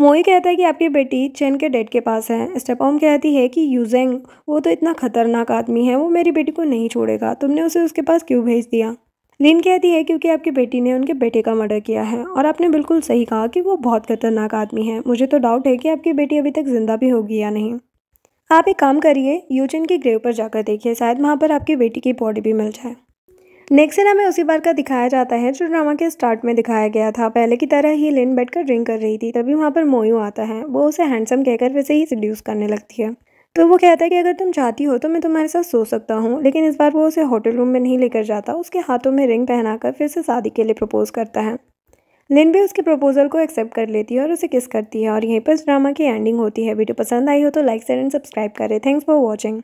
मोई कहता है कि आपकी बेटी चैन के डेड के पास है स्टेपॉम कहती है कि यूजेंग वो तो इतना खतरनाक आदमी है वो मेरी बेटी को नहीं छोड़ेगा तुमने उसे उसके पास क्यों भेज दिया लिन कहती है क्योंकि आपकी बेटी ने उनके बेटे का मर्डर किया है और आपने बिल्कुल सही कहा कि वो बहुत खतरनाक आदमी है मुझे तो डाउट है कि आपकी बेटी अभी तक जिंदा भी होगी या नहीं आप एक काम करिए यूचिन की ग्रेव पर जाकर देखिए शायद वहाँ पर आपकी बेटी की बॉडी भी मिल जाए नेक्स्ट सीन हमें उसी बार का दिखाया जाता है जो ड्रामा के स्टार्ट में दिखाया गया था पहले की तरह ही लिन बैठकर ड्रिंक कर रही थी तभी वहाँ पर मोयू आता है वो उसे हैंडसम कहकर वैसे ही सड्यूस करने लगती है तो वो कहता है कि अगर तुम चाहती हो तो मैं तुम्हारे साथ सो सकता हूँ लेकिन इस बार वो उसे होटल रूम में नहीं लेकर जाता उसके हाथों में रिंग पहनाकर फिर से शादी के लिए प्रपोज करता है लिन भी उसके प्रपोजल को एक्सेप्ट कर लेती है और उसे किस करती है और यहीं पर ड्रामा की एंडिंग होती है वीडियो पसंद आई हो तो लाइक शेयर एंड सब्सक्राइब करें थैंक्स फॉर वॉचिंग